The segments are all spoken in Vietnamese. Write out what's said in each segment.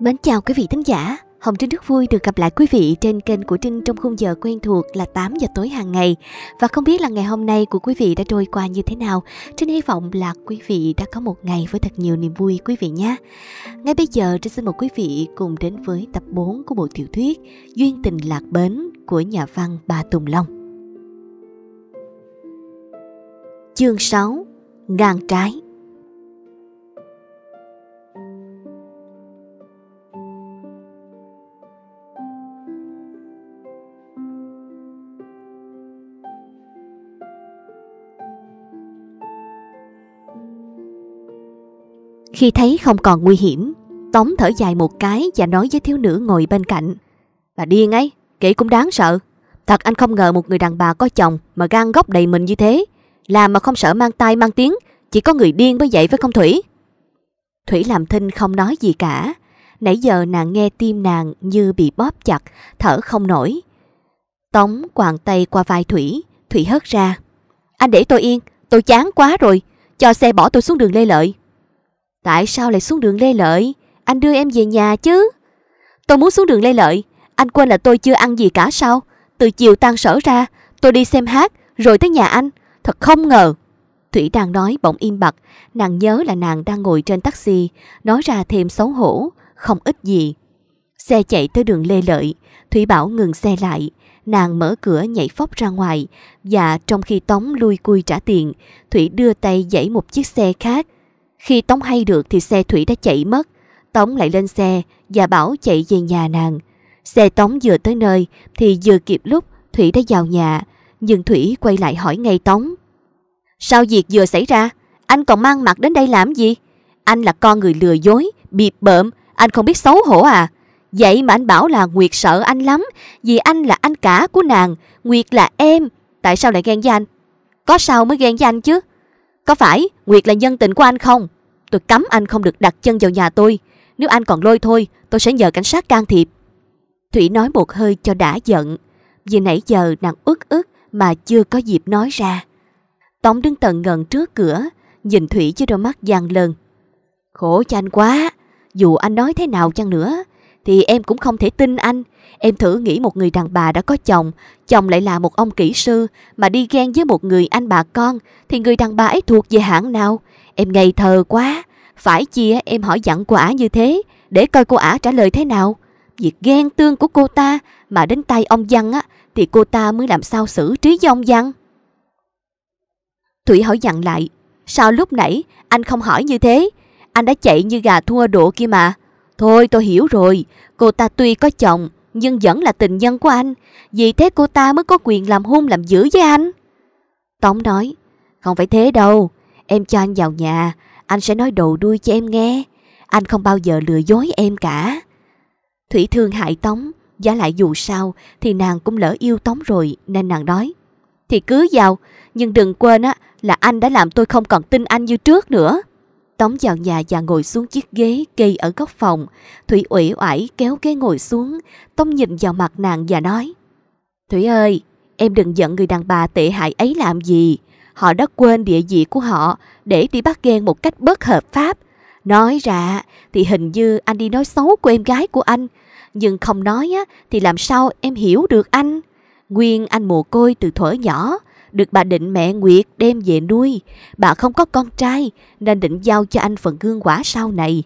Mến chào quý vị thính giả, Hồng Trinh rất vui được gặp lại quý vị trên kênh của Trinh trong khung giờ quen thuộc là 8 giờ tối hàng ngày. Và không biết là ngày hôm nay của quý vị đã trôi qua như thế nào. Trinh hy vọng là quý vị đã có một ngày với thật nhiều niềm vui quý vị nhé. Ngay bây giờ Trinh xin mời quý vị cùng đến với tập 4 của bộ tiểu thuyết Duyên tình lạc bến của nhà văn Ba Tùng Long. Chương 6 Ngang trái Khi thấy không còn nguy hiểm, Tống thở dài một cái và nói với thiếu nữ ngồi bên cạnh. là điên ấy, kỹ cũng đáng sợ. Thật anh không ngờ một người đàn bà có chồng mà gan góc đầy mình như thế. Làm mà không sợ mang tay mang tiếng, chỉ có người điên mới vậy với không Thủy? Thủy làm thinh không nói gì cả. Nãy giờ nàng nghe tim nàng như bị bóp chặt, thở không nổi. Tống quàng tay qua vai Thủy, Thủy hớt ra. Anh để tôi yên, tôi chán quá rồi, cho xe bỏ tôi xuống đường Lê Lợi. Tại sao lại xuống đường Lê Lợi? Anh đưa em về nhà chứ? Tôi muốn xuống đường Lê Lợi. Anh quên là tôi chưa ăn gì cả sao? Từ chiều tan sở ra, tôi đi xem hát, rồi tới nhà anh. Thật không ngờ. Thủy đang nói bỗng im bặt. Nàng nhớ là nàng đang ngồi trên taxi. Nói ra thêm xấu hổ, không ít gì. Xe chạy tới đường Lê Lợi. Thủy bảo ngừng xe lại. Nàng mở cửa nhảy phóc ra ngoài. Và trong khi Tống lui cui trả tiền, Thủy đưa tay dãy một chiếc xe khác khi Tống hay được thì xe Thủy đã chạy mất. Tống lại lên xe và bảo chạy về nhà nàng. Xe Tống vừa tới nơi thì vừa kịp lúc Thủy đã vào nhà. Nhưng Thủy quay lại hỏi ngay Tống. Sao việc vừa xảy ra? Anh còn mang mặt đến đây làm gì? Anh là con người lừa dối, bịp bợm, anh không biết xấu hổ à? Vậy mà anh bảo là Nguyệt sợ anh lắm, vì anh là anh cả của nàng, Nguyệt là em. Tại sao lại ghen với anh? Có sao mới ghen với anh chứ? Có phải Nguyệt là nhân tình của anh không? Tôi cấm anh không được đặt chân vào nhà tôi. Nếu anh còn lôi thôi, tôi sẽ nhờ cảnh sát can thiệp. Thủy nói một hơi cho đã giận. Vì nãy giờ nàng ức ức mà chưa có dịp nói ra. Tống đứng tận ngần trước cửa, nhìn Thủy với đôi mắt gian lờn. Khổ cho anh quá, dù anh nói thế nào chăng nữa, thì em cũng không thể tin anh. Em thử nghĩ một người đàn bà đã có chồng, chồng lại là một ông kỹ sư mà đi ghen với một người anh bà con thì người đàn bà ấy thuộc về hãng nào? Em ngây thơ quá, phải chia em hỏi dặn cô ả như thế để coi cô ả trả lời thế nào. Việc ghen tương của cô ta mà đến tay ông Văn á thì cô ta mới làm sao xử trí với ông Văn. Thủy hỏi dặn lại, sao lúc nãy anh không hỏi như thế? Anh đã chạy như gà thua độ kia mà. Thôi tôi hiểu rồi, cô ta tuy có chồng nhưng vẫn là tình nhân của anh, vì thế cô ta mới có quyền làm hung làm dữ với anh. Tống nói, không phải thế đâu, em cho anh vào nhà, anh sẽ nói đầu đuôi cho em nghe, anh không bao giờ lừa dối em cả. Thủy thương hại Tống, giá lại dù sao thì nàng cũng lỡ yêu Tống rồi nên nàng nói. Thì cứ vào, nhưng đừng quên á là anh đã làm tôi không còn tin anh như trước nữa. Tống vào nhà và ngồi xuống chiếc ghế kê ở góc phòng. Thủy ủy oải kéo ghế ngồi xuống. Tống nhìn vào mặt nàng và nói. Thủy ơi, em đừng giận người đàn bà tệ hại ấy làm gì. Họ đã quên địa vị của họ để đi bắt ghen một cách bất hợp pháp. Nói ra thì hình như anh đi nói xấu của em gái của anh. Nhưng không nói á, thì làm sao em hiểu được anh? Nguyên anh mồ côi từ thuở nhỏ, được bà định mẹ Nguyệt đem về nuôi. Bà không có con trai nên định giao cho anh phần gương quả sau này.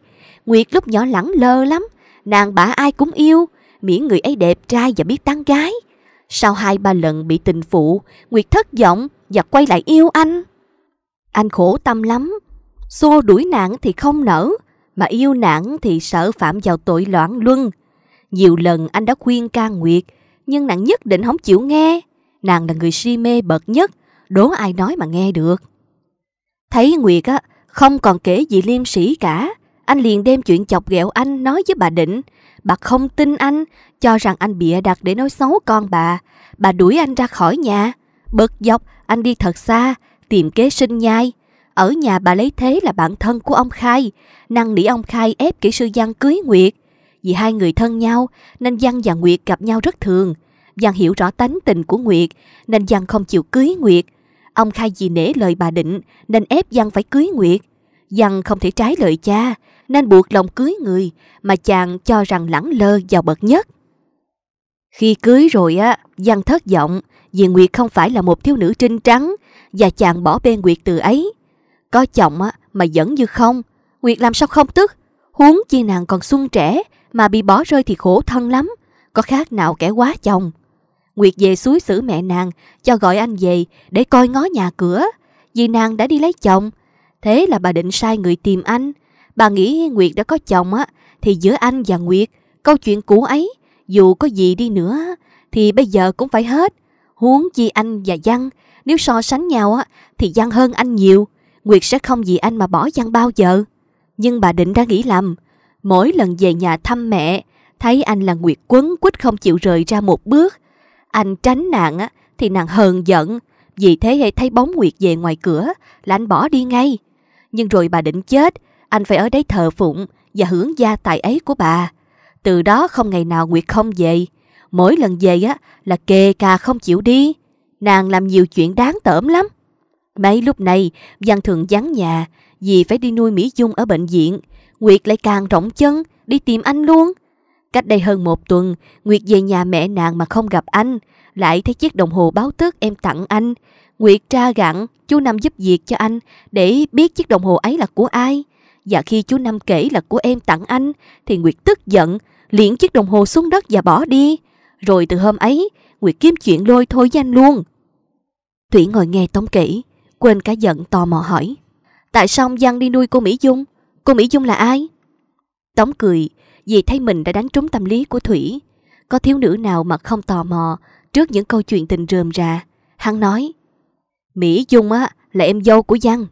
Nguyệt lúc nhỏ lẳng lơ lắm, nàng bà ai cũng yêu, miễn người ấy đẹp trai và biết tán gái. Sau hai ba lần bị tình phụ, Nguyệt thất vọng và quay lại yêu anh. Anh khổ tâm lắm, Xô đuổi nạn thì không nở, mà yêu nạn thì sợ phạm vào tội loạn luân. Nhiều lần anh đã khuyên can Nguyệt, nhưng nàng nhất định không chịu nghe nàng là người si mê bậc nhất, đố ai nói mà nghe được. Thấy Nguyệt á, không còn kể gì liêm sĩ cả, anh liền đem chuyện chọc ghẹo anh nói với bà Định. Bà không tin anh, cho rằng anh bịa đặt để nói xấu con bà. Bà đuổi anh ra khỏi nhà. Bực dọc, anh đi thật xa, tìm kế sinh nhai. Ở nhà bà lấy thế là bạn thân của ông Khai. Năng nỉ ông Khai ép kỹ sư Giang cưới Nguyệt. Vì hai người thân nhau nên Giang và Nguyệt gặp nhau rất thường. Giang hiểu rõ tánh tình của Nguyệt, nên Giang không chịu cưới Nguyệt. Ông khai gì nể lời bà định, nên ép Giang phải cưới Nguyệt. Giang không thể trái lời cha, nên buộc lòng cưới người mà chàng cho rằng lẳng lơ vào bậc nhất. Khi cưới rồi á, Giang thất vọng vì Nguyệt không phải là một thiếu nữ trinh trắng và chàng bỏ bê Nguyệt từ ấy. Có chồng á, mà vẫn như không, Nguyệt làm sao không tức? Huống chi nàng còn xuân trẻ mà bị bỏ rơi thì khổ thân lắm, có khác nào kẻ quá chồng. Nguyệt về suối xử mẹ nàng, cho gọi anh về để coi ngó nhà cửa, vì nàng đã đi lấy chồng. Thế là bà định sai người tìm anh. Bà nghĩ Nguyệt đã có chồng á, thì giữa anh và Nguyệt, câu chuyện cũ ấy, dù có gì đi nữa, thì bây giờ cũng phải hết. Huống chi anh và Văn, nếu so sánh nhau á, thì Văn hơn anh nhiều. Nguyệt sẽ không vì anh mà bỏ Văn bao giờ. Nhưng bà định đã nghĩ lầm. Mỗi lần về nhà thăm mẹ, thấy anh là Nguyệt quấn quýt không chịu rời ra một bước, anh tránh nàng á, thì nàng hờn giận. Vì thế hay thấy bóng Nguyệt về ngoài cửa là anh bỏ đi ngay. Nhưng rồi bà định chết, anh phải ở đấy thờ phụng và hưởng gia tài ấy của bà. Từ đó không ngày nào Nguyệt không về. Mỗi lần về á là kề cà không chịu đi. Nàng làm nhiều chuyện đáng tởm lắm. Mấy lúc này, Văn Thường vắng nhà vì phải đi nuôi Mỹ Dung ở bệnh viện. Nguyệt lại càng rộng chân, đi tìm anh luôn. Cách đây hơn một tuần, Nguyệt về nhà mẹ nàng mà không gặp anh, lại thấy chiếc đồng hồ báo thức em tặng anh. Nguyệt tra gặn, chú Năm giúp việc cho anh để biết chiếc đồng hồ ấy là của ai. Và khi chú Năm kể là của em tặng anh, thì Nguyệt tức giận, liễn chiếc đồng hồ xuống đất và bỏ đi. Rồi từ hôm ấy, Nguyệt kiếm chuyện lôi thôi với anh luôn. Thủy ngồi nghe tống kỹ, quên cả giận tò mò hỏi. Tại sao ông Giang đi nuôi cô Mỹ Dung? Cô Mỹ Dung là ai? Tống cười, vì thấy mình đã đánh trúng tâm lý của Thủy. Có thiếu nữ nào mà không tò mò trước những câu chuyện tình rơm ra. Hắn nói, Mỹ Dung á là em dâu của văn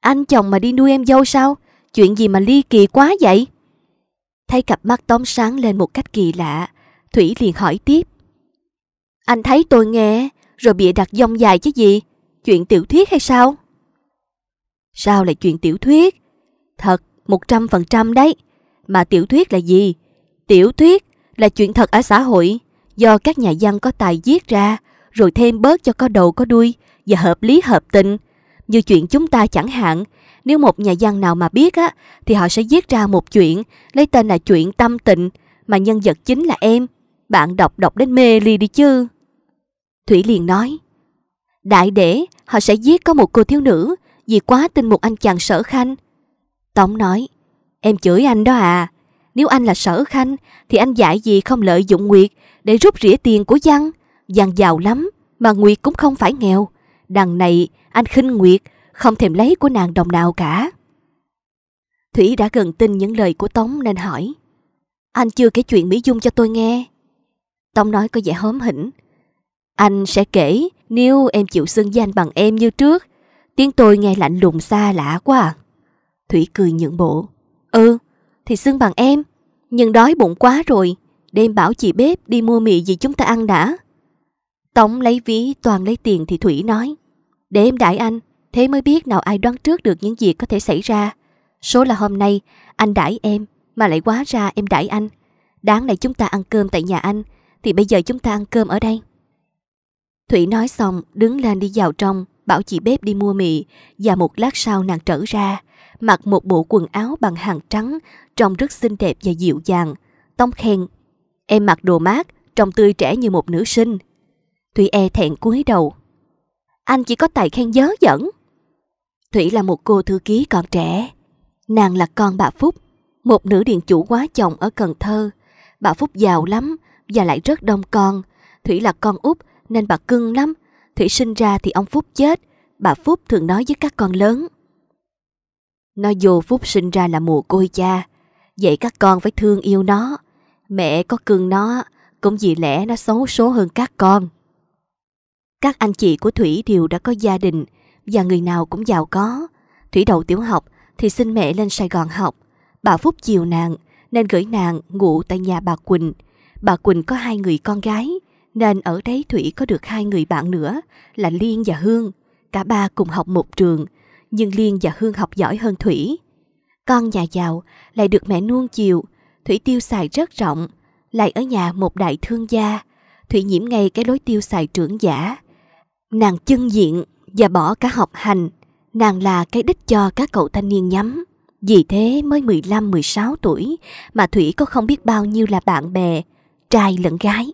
Anh chồng mà đi nuôi em dâu sao? Chuyện gì mà ly kỳ quá vậy? Thấy cặp mắt tóm sáng lên một cách kỳ lạ, Thủy liền hỏi tiếp. Anh thấy tôi nghe, rồi bịa đặt dông dài chứ gì? Chuyện tiểu thuyết hay sao? Sao lại chuyện tiểu thuyết? Thật, 100% đấy. Mà tiểu thuyết là gì? Tiểu thuyết là chuyện thật ở xã hội, do các nhà văn có tài viết ra, rồi thêm bớt cho có đầu có đuôi và hợp lý hợp tình. Như chuyện chúng ta chẳng hạn, nếu một nhà văn nào mà biết á, thì họ sẽ viết ra một chuyện lấy tên là chuyện tâm tình mà nhân vật chính là em. Bạn đọc đọc đến mê ly đi chứ. Thủy liền nói, đại để họ sẽ giết có một cô thiếu nữ vì quá tin một anh chàng sở khanh. Tống nói, Em chửi anh đó à. Nếu anh là sở khanh thì anh giải gì không lợi dụng Nguyệt để rút rỉa tiền của Giang. Giang giàu lắm mà Nguyệt cũng không phải nghèo. Đằng này anh khinh Nguyệt không thèm lấy của nàng đồng nào cả. Thủy đã gần tin những lời của Tống nên hỏi. Anh chưa kể chuyện Mỹ Dung cho tôi nghe. Tống nói có vẻ hóm hỉnh. Anh sẽ kể nếu em chịu xưng danh bằng em như trước. Tiếng tôi nghe lạnh lùng xa lạ quá à. Thủy cười nhượng bộ. Ừ, thì xương bằng em. Nhưng đói bụng quá rồi. Đêm bảo chị bếp đi mua mì gì chúng ta ăn đã. Tống lấy ví toàn lấy tiền thì Thủy nói. Để em đại anh, thế mới biết nào ai đoán trước được những gì có thể xảy ra. Số là hôm nay anh đãi em mà lại quá ra em đãi anh. Đáng lẽ chúng ta ăn cơm tại nhà anh thì bây giờ chúng ta ăn cơm ở đây. Thủy nói xong đứng lên đi vào trong bảo chị bếp đi mua mì và một lát sau nàng trở ra mặc một bộ quần áo bằng hàng trắng, trông rất xinh đẹp và dịu dàng. Tông khen, em mặc đồ mát, trông tươi trẻ như một nữ sinh. Thủy e thẹn cúi đầu. Anh chỉ có tài khen dớ dẫn. Thủy là một cô thư ký còn trẻ. Nàng là con bà Phúc, một nữ điện chủ quá chồng ở Cần Thơ. Bà Phúc giàu lắm và lại rất đông con. Thủy là con út nên bà cưng lắm. Thủy sinh ra thì ông Phúc chết. Bà Phúc thường nói với các con lớn. Nó vô phúc sinh ra là mồ côi cha, vậy các con phải thương yêu nó. Mẹ có cưng nó cũng vì lẽ nó xấu số hơn các con. Các anh chị của Thủy đều đã có gia đình và người nào cũng giàu có. Thủy đầu tiểu học thì xin mẹ lên Sài Gòn học. Bà Phúc chiều nàng nên gửi nàng ngủ tại nhà bà Quỳnh. Bà Quỳnh có hai người con gái nên ở đấy Thủy có được hai người bạn nữa là Liên và Hương. Cả ba cùng học một trường nhưng Liên và Hương học giỏi hơn Thủy. Con nhà giàu lại được mẹ nuông chiều, Thủy tiêu xài rất rộng, lại ở nhà một đại thương gia. Thủy nhiễm ngay cái lối tiêu xài trưởng giả. Nàng chân diện và bỏ cả học hành, nàng là cái đích cho các cậu thanh niên nhắm. Vì thế mới 15-16 tuổi mà Thủy có không biết bao nhiêu là bạn bè, trai lẫn gái.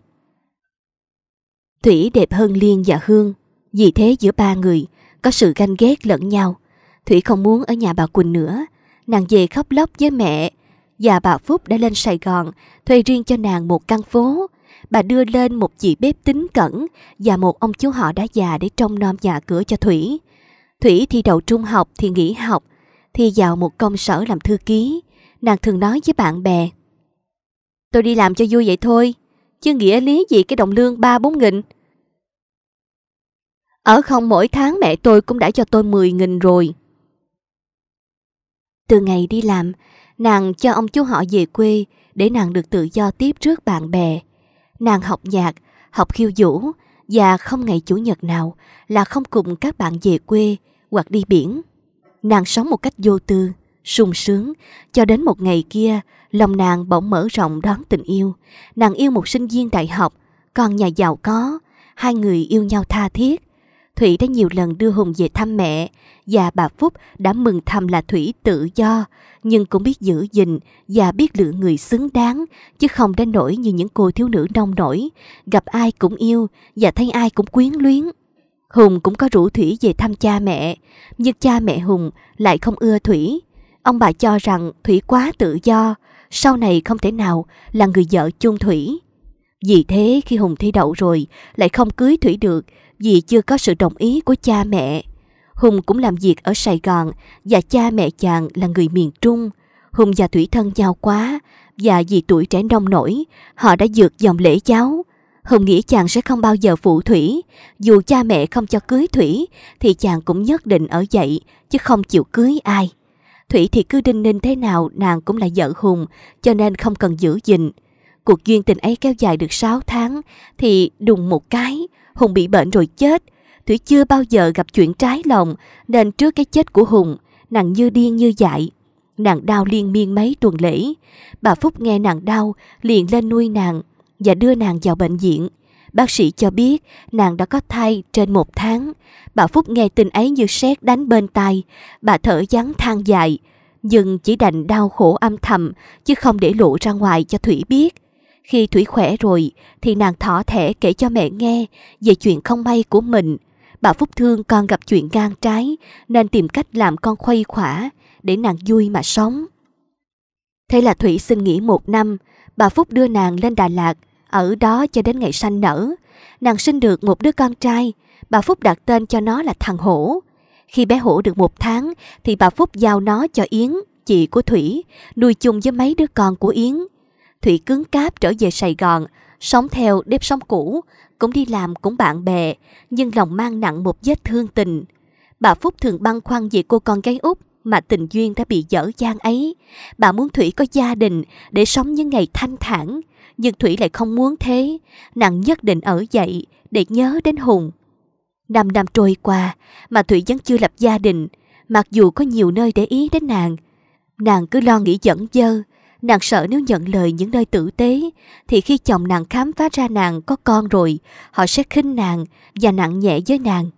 Thủy đẹp hơn Liên và Hương, vì thế giữa ba người có sự ganh ghét lẫn nhau. Thủy không muốn ở nhà bà Quỳnh nữa. Nàng về khóc lóc với mẹ. Và bà Phúc đã lên Sài Gòn, thuê riêng cho nàng một căn phố. Bà đưa lên một chị bếp tính cẩn và một ông chú họ đã già để trông nom nhà cửa cho Thủy. Thủy thi đậu trung học thì nghỉ học, thi vào một công sở làm thư ký. Nàng thường nói với bạn bè. Tôi đi làm cho vui vậy thôi, chứ nghĩa lý gì cái đồng lương ba bốn nghìn. Ở không mỗi tháng mẹ tôi cũng đã cho tôi 10 nghìn rồi. Từ ngày đi làm, nàng cho ông chú họ về quê để nàng được tự do tiếp trước bạn bè. Nàng học nhạc, học khiêu vũ và không ngày chủ nhật nào là không cùng các bạn về quê hoặc đi biển. Nàng sống một cách vô tư, sung sướng cho đến một ngày kia lòng nàng bỗng mở rộng đón tình yêu. Nàng yêu một sinh viên đại học, còn nhà giàu có, hai người yêu nhau tha thiết. Thủy đã nhiều lần đưa Hùng về thăm mẹ và bà Phúc đã mừng thầm là Thủy tự do nhưng cũng biết giữ gìn và biết lựa người xứng đáng chứ không đến nổi như những cô thiếu nữ nông nổi gặp ai cũng yêu và thấy ai cũng quyến luyến. Hùng cũng có rủ Thủy về thăm cha mẹ nhưng cha mẹ Hùng lại không ưa Thủy. Ông bà cho rằng Thủy quá tự do sau này không thể nào là người vợ chung Thủy. Vì thế khi Hùng thi đậu rồi lại không cưới Thủy được vì chưa có sự đồng ý của cha mẹ. Hùng cũng làm việc ở Sài Gòn và cha mẹ chàng là người miền Trung. Hùng và Thủy thân nhau quá và vì tuổi trẻ nông nổi, họ đã dược dòng lễ cháu. Hùng nghĩ chàng sẽ không bao giờ phụ Thủy. Dù cha mẹ không cho cưới Thủy thì chàng cũng nhất định ở dậy chứ không chịu cưới ai. Thủy thì cứ đinh ninh thế nào nàng cũng là vợ Hùng cho nên không cần giữ gìn. Cuộc duyên tình ấy kéo dài được 6 tháng thì đùng một cái, Hùng bị bệnh rồi chết. Thủy chưa bao giờ gặp chuyện trái lòng nên trước cái chết của Hùng, nàng như điên như dại. Nàng đau liên miên mấy tuần lễ. Bà Phúc nghe nàng đau liền lên nuôi nàng và đưa nàng vào bệnh viện. Bác sĩ cho biết nàng đã có thai trên một tháng. Bà Phúc nghe tin ấy như sét đánh bên tai. Bà thở dáng than dài. Nhưng chỉ đành đau khổ âm thầm chứ không để lộ ra ngoài cho Thủy biết. Khi Thủy khỏe rồi thì nàng thỏ thẻ kể cho mẹ nghe về chuyện không may của mình. Bà Phúc Thương con gặp chuyện gan trái nên tìm cách làm con khuây khỏa để nàng vui mà sống. Thế là Thủy xin nghỉ một năm, bà Phúc đưa nàng lên Đà Lạt, ở đó cho đến ngày sanh nở. Nàng sinh được một đứa con trai, bà Phúc đặt tên cho nó là thằng Hổ. Khi bé Hổ được một tháng thì bà Phúc giao nó cho Yến, chị của Thủy, nuôi chung với mấy đứa con của Yến. Thủy cứng cáp trở về Sài Gòn, sống theo đếp sống cũ, cũng đi làm cũng bạn bè, nhưng lòng mang nặng một vết thương tình. Bà Phúc thường băn khoăn về cô con gái út mà tình duyên đã bị dở dang ấy. Bà muốn Thủy có gia đình để sống những ngày thanh thản, nhưng Thủy lại không muốn thế. nặng nhất định ở dậy để nhớ đến Hùng. Năm năm trôi qua mà Thủy vẫn chưa lập gia đình, mặc dù có nhiều nơi để ý đến nàng. Nàng cứ lo nghĩ dẫn dơ, Nàng sợ nếu nhận lời những nơi tử tế thì khi chồng nàng khám phá ra nàng có con rồi, họ sẽ khinh nàng và nặng nhẹ với nàng.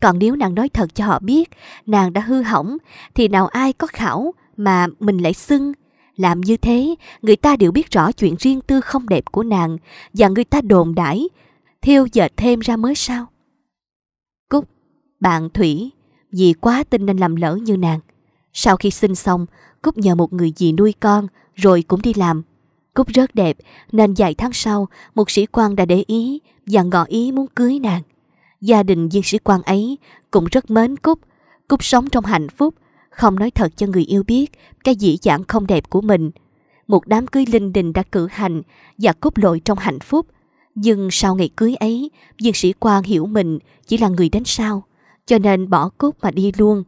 Còn nếu nàng nói thật cho họ biết nàng đã hư hỏng thì nào ai có khảo mà mình lại xưng. Làm như thế, người ta đều biết rõ chuyện riêng tư không đẹp của nàng và người ta đồn đãi, thiêu dệt thêm ra mới sao. Cúc, bạn Thủy, vì quá tin nên làm lỡ như nàng. Sau khi sinh xong, Cúc nhờ một người dì nuôi con rồi cũng đi làm. Cúc rất đẹp nên vài tháng sau một sĩ quan đã để ý và ngỏ ý muốn cưới nàng. Gia đình viên sĩ quan ấy cũng rất mến Cúc. Cúc sống trong hạnh phúc, không nói thật cho người yêu biết cái dĩ dạng không đẹp của mình. Một đám cưới linh đình đã cử hành và Cúc lội trong hạnh phúc. Nhưng sau ngày cưới ấy, viên sĩ quan hiểu mình chỉ là người đến sao cho nên bỏ Cúc mà đi luôn,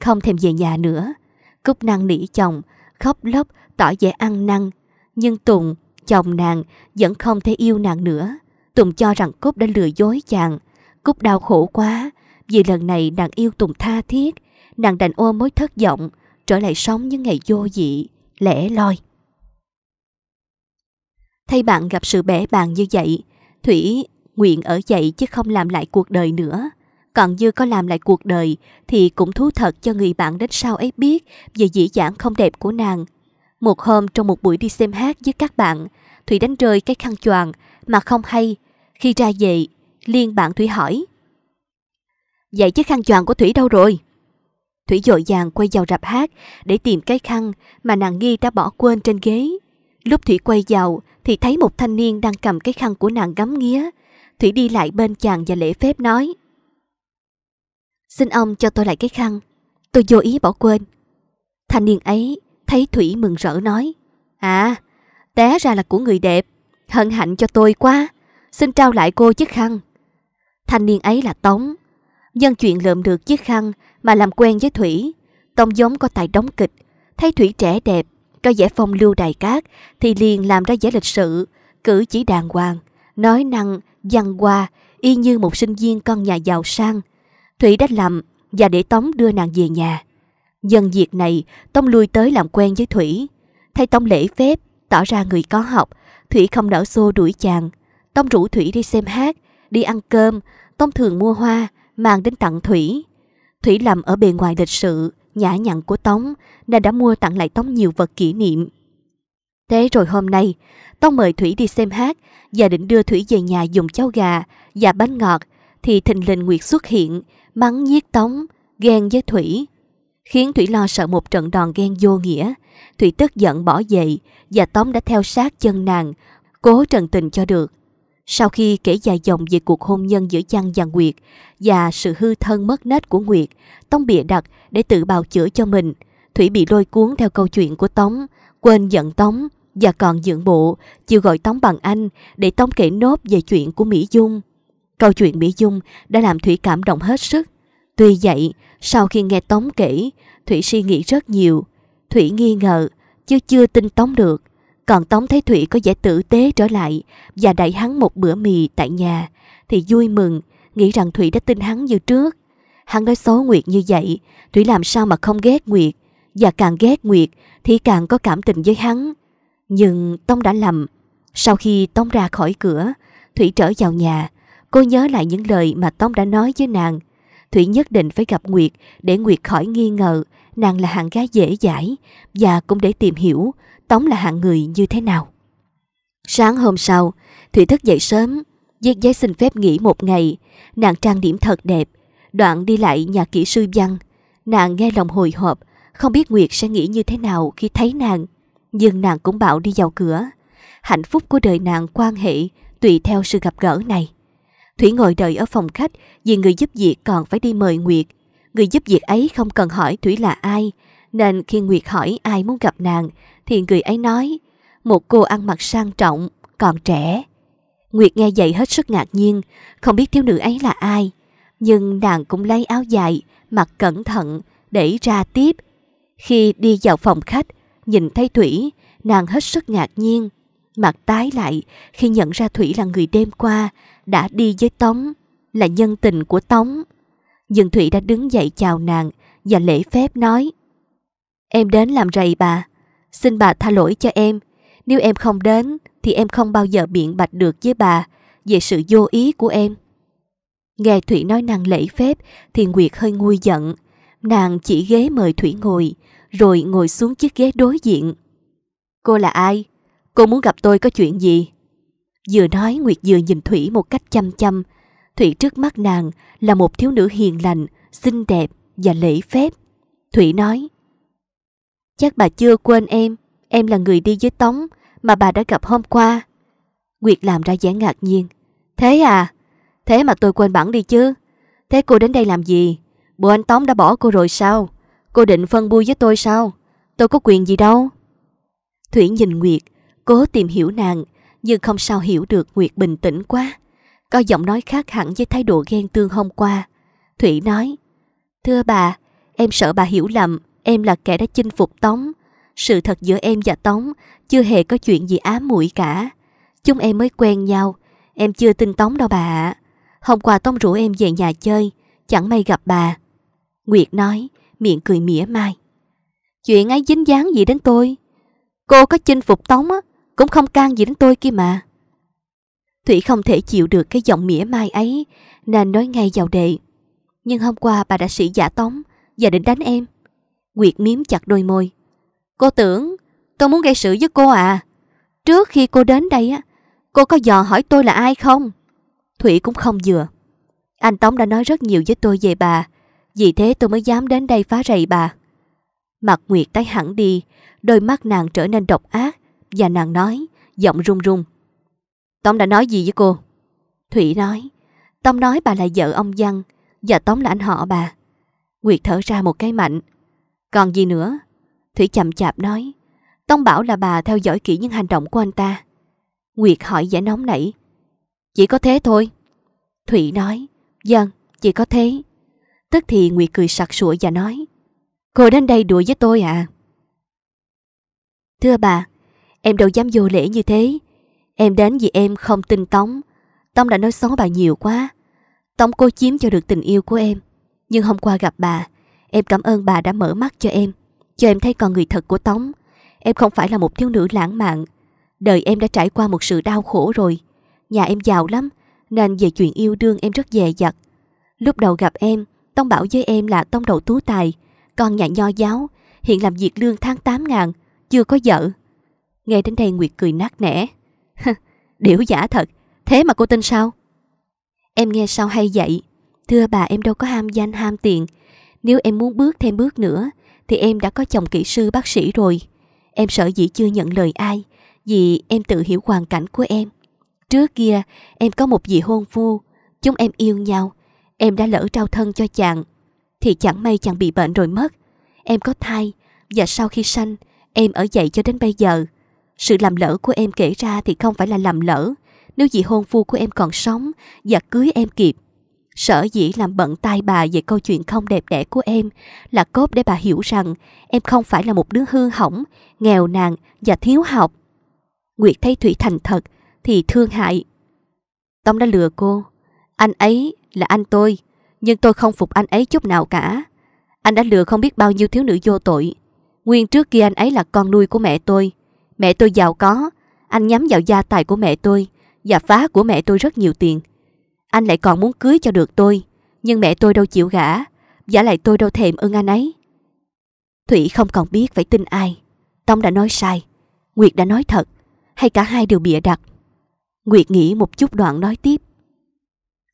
không thèm về nhà nữa. Cúc năn nỉ chồng, khóc lóc tỏ vẻ ăn năn, nhưng Tùng, chồng nàng, vẫn không thể yêu nàng nữa. Tùng cho rằng Cúc đã lừa dối chàng. Cúc đau khổ quá, vì lần này nàng yêu Tùng tha thiết, nàng đành ôm mối thất vọng, trở lại sống những ngày vô dị, lẻ loi. Thay bạn gặp sự bẻ bàn như vậy, Thủy nguyện ở dậy chứ không làm lại cuộc đời nữa. Còn dư có làm lại cuộc đời thì cũng thú thật cho người bạn đến sau ấy biết về dĩ dãn không đẹp của nàng một hôm trong một buổi đi xem hát với các bạn, Thủy đánh rơi cái khăn choàng mà không hay. Khi ra về, Liên bạn Thủy hỏi. Vậy chiếc khăn choàng của Thủy đâu rồi? Thủy dội vàng quay vào rạp hát để tìm cái khăn mà nàng nghi đã bỏ quên trên ghế. Lúc Thủy quay vào thì thấy một thanh niên đang cầm cái khăn của nàng gắm nghía. Thủy đi lại bên chàng và lễ phép nói. Xin ông cho tôi lại cái khăn, tôi vô ý bỏ quên. Thanh niên ấy Thấy Thủy mừng rỡ nói À té ra là của người đẹp Hân hạnh cho tôi quá Xin trao lại cô chiếc khăn Thanh niên ấy là Tống Nhân chuyện lượm được chiếc khăn Mà làm quen với Thủy tống giống có tài đóng kịch Thấy Thủy trẻ đẹp Có vẻ phong lưu đài cát Thì liền làm ra vẻ lịch sự Cử chỉ đàng hoàng Nói năng văn hoa Y như một sinh viên con nhà giàu sang Thủy đã lầm Và để Tống đưa nàng về nhà Nhân việc này, Tông lui tới làm quen với Thủy. Thay Tông lễ phép, tỏ ra người có học, Thủy không nở xô đuổi chàng. Tông rủ Thủy đi xem hát, đi ăn cơm, Tông thường mua hoa, mang đến tặng Thủy. Thủy làm ở bề ngoài lịch sự, nhã nhặn của Tống, nên đã mua tặng lại Tống nhiều vật kỷ niệm. Thế rồi hôm nay, Tông mời Thủy đi xem hát và định đưa Thủy về nhà dùng cháo gà và bánh ngọt, thì thình lình Nguyệt xuất hiện, mắng giết Tống, ghen với Thủy khiến Thủy lo sợ một trận đòn ghen vô nghĩa. Thủy tức giận bỏ dậy và tống đã theo sát chân nàng, cố trần tình cho được. Sau khi kể dài dòng về cuộc hôn nhân giữa Giang và Nguyệt và sự hư thân mất nết của Nguyệt, Tống bịa đặt để tự bào chữa cho mình. Thủy bị lôi cuốn theo câu chuyện của Tống, quên giận Tống và còn dưỡng bộ, chịu gọi Tống bằng anh để Tống kể nốt về chuyện của Mỹ Dung. Câu chuyện Mỹ Dung đã làm Thủy cảm động hết sức. Tuy vậy, sau khi nghe Tống kể, Thủy suy nghĩ rất nhiều. Thủy nghi ngờ, chứ chưa tin Tống được. Còn Tống thấy Thủy có vẻ tử tế trở lại và đẩy hắn một bữa mì tại nhà, thì vui mừng, nghĩ rằng Thủy đã tin hắn như trước. Hắn nói xấu Nguyệt như vậy, Thủy làm sao mà không ghét Nguyệt, và càng ghét Nguyệt thì càng có cảm tình với hắn. Nhưng Tông đã lầm. Sau khi Tông ra khỏi cửa, Thủy trở vào nhà, cô nhớ lại những lời mà Tông đã nói với nàng. Thủy nhất định phải gặp Nguyệt để Nguyệt khỏi nghi ngờ nàng là hạng gái dễ dãi và cũng để tìm hiểu Tống là hạng người như thế nào. Sáng hôm sau, Thủy thức dậy sớm, viết giấy xin phép nghỉ một ngày, nàng trang điểm thật đẹp, đoạn đi lại nhà kỹ sư văn. Nàng nghe lòng hồi hộp, không biết Nguyệt sẽ nghĩ như thế nào khi thấy nàng, nhưng nàng cũng bảo đi vào cửa. Hạnh phúc của đời nàng quan hệ tùy theo sự gặp gỡ này. Thủy ngồi đợi ở phòng khách vì người giúp việc còn phải đi mời Nguyệt. Người giúp việc ấy không cần hỏi Thủy là ai, nên khi Nguyệt hỏi ai muốn gặp nàng, thì người ấy nói, một cô ăn mặc sang trọng, còn trẻ. Nguyệt nghe vậy hết sức ngạc nhiên, không biết thiếu nữ ấy là ai. Nhưng nàng cũng lấy áo dài, mặc cẩn thận, để ra tiếp. Khi đi vào phòng khách, nhìn thấy Thủy, nàng hết sức ngạc nhiên. Mặt tái lại khi nhận ra Thủy là người đêm qua, đã đi với Tống, là nhân tình của Tống. Nhưng Thủy đã đứng dậy chào nàng và lễ phép nói. Em đến làm rầy bà, xin bà tha lỗi cho em. Nếu em không đến thì em không bao giờ biện bạch được với bà về sự vô ý của em. Nghe Thủy nói nàng lễ phép thì Nguyệt hơi nguôi giận. Nàng chỉ ghế mời Thủy ngồi, rồi ngồi xuống chiếc ghế đối diện. Cô là ai? Cô muốn gặp tôi có chuyện gì? Vừa nói Nguyệt vừa nhìn Thủy một cách chăm chăm. Thủy trước mắt nàng là một thiếu nữ hiền lành, xinh đẹp và lễ phép. Thủy nói, Chắc bà chưa quên em, em là người đi với Tống mà bà đã gặp hôm qua. Nguyệt làm ra vẻ ngạc nhiên. Thế à? Thế mà tôi quên bẵng đi chứ. Thế cô đến đây làm gì? Bộ anh Tống đã bỏ cô rồi sao? Cô định phân bui với tôi sao? Tôi có quyền gì đâu. Thủy nhìn Nguyệt, cố tìm hiểu nàng nhưng không sao hiểu được Nguyệt bình tĩnh quá. Có giọng nói khác hẳn với thái độ ghen tương hôm qua. Thủy nói, Thưa bà, em sợ bà hiểu lầm, em là kẻ đã chinh phục Tống. Sự thật giữa em và Tống chưa hề có chuyện gì ám muội cả. Chúng em mới quen nhau, em chưa tin Tống đâu bà ạ. Hôm qua Tống rủ em về nhà chơi, chẳng may gặp bà. Nguyệt nói, miệng cười mỉa mai. Chuyện ấy dính dáng gì đến tôi? Cô có chinh phục Tống á, cũng không can gì đến tôi kia mà. Thủy không thể chịu được cái giọng mỉa mai ấy, nên nói ngay vào đệ. Nhưng hôm qua bà đã sĩ giả tống và định đánh em. Nguyệt miếm chặt đôi môi. Cô tưởng tôi muốn gây sự với cô à? Trước khi cô đến đây á, cô có dò hỏi tôi là ai không? Thủy cũng không vừa. Anh Tống đã nói rất nhiều với tôi về bà, vì thế tôi mới dám đến đây phá rầy bà. Mặt Nguyệt tái hẳn đi, đôi mắt nàng trở nên độc ác, và nàng nói, giọng run run. Tống đã nói gì với cô? Thủy nói, Tống nói bà là vợ ông Văn và Tống là anh họ bà. Nguyệt thở ra một cái mạnh. Còn gì nữa? Thủy chậm chạp nói, Tống bảo là bà theo dõi kỹ những hành động của anh ta. Nguyệt hỏi giải nóng nảy. Chỉ có thế thôi. Thủy nói, Dân, vâng, chỉ có thế. Tức thì Nguyệt cười sặc sụa và nói, Cô đến đây đùa với tôi à? Thưa bà, Em đâu dám vô lễ như thế. Em đến vì em không tin Tống. Tống đã nói xấu bà nhiều quá. Tống cố chiếm cho được tình yêu của em. Nhưng hôm qua gặp bà, em cảm ơn bà đã mở mắt cho em. Cho em thấy con người thật của Tống. Em không phải là một thiếu nữ lãng mạn. Đời em đã trải qua một sự đau khổ rồi. Nhà em giàu lắm, nên về chuyện yêu đương em rất dè dặt. Lúc đầu gặp em, Tông bảo với em là Tông đầu tú tài, con nhà nho giáo, hiện làm việc lương tháng 8 ngàn, chưa có vợ. Nghe đến đây Nguyệt cười nát nẻ. Điểu giả thật, thế mà cô tin sao? Em nghe sao hay vậy? Thưa bà em đâu có ham danh ham tiền. Nếu em muốn bước thêm bước nữa thì em đã có chồng kỹ sư bác sĩ rồi. Em sợ dĩ chưa nhận lời ai vì em tự hiểu hoàn cảnh của em. Trước kia em có một vị hôn phu, chúng em yêu nhau. Em đã lỡ trao thân cho chàng thì chẳng may chàng bị bệnh rồi mất. Em có thai và sau khi sanh em ở dậy cho đến bây giờ. Sự làm lỡ của em kể ra thì không phải là làm lỡ. Nếu vị hôn phu của em còn sống và cưới em kịp, sở dĩ làm bận tai bà về câu chuyện không đẹp đẽ của em là cốt để bà hiểu rằng em không phải là một đứa hư hỏng, nghèo nàn và thiếu học. Nguyệt thấy Thủy thành thật thì thương hại. Tông đã lừa cô. Anh ấy là anh tôi, nhưng tôi không phục anh ấy chút nào cả. Anh đã lừa không biết bao nhiêu thiếu nữ vô tội. Nguyên trước kia anh ấy là con nuôi của mẹ tôi, Mẹ tôi giàu có, anh nhắm vào gia tài của mẹ tôi và phá của mẹ tôi rất nhiều tiền. Anh lại còn muốn cưới cho được tôi, nhưng mẹ tôi đâu chịu gả, giả lại tôi đâu thèm ưng anh ấy. Thủy không còn biết phải tin ai. Tông đã nói sai, Nguyệt đã nói thật, hay cả hai đều bịa đặt. Nguyệt nghĩ một chút đoạn nói tiếp.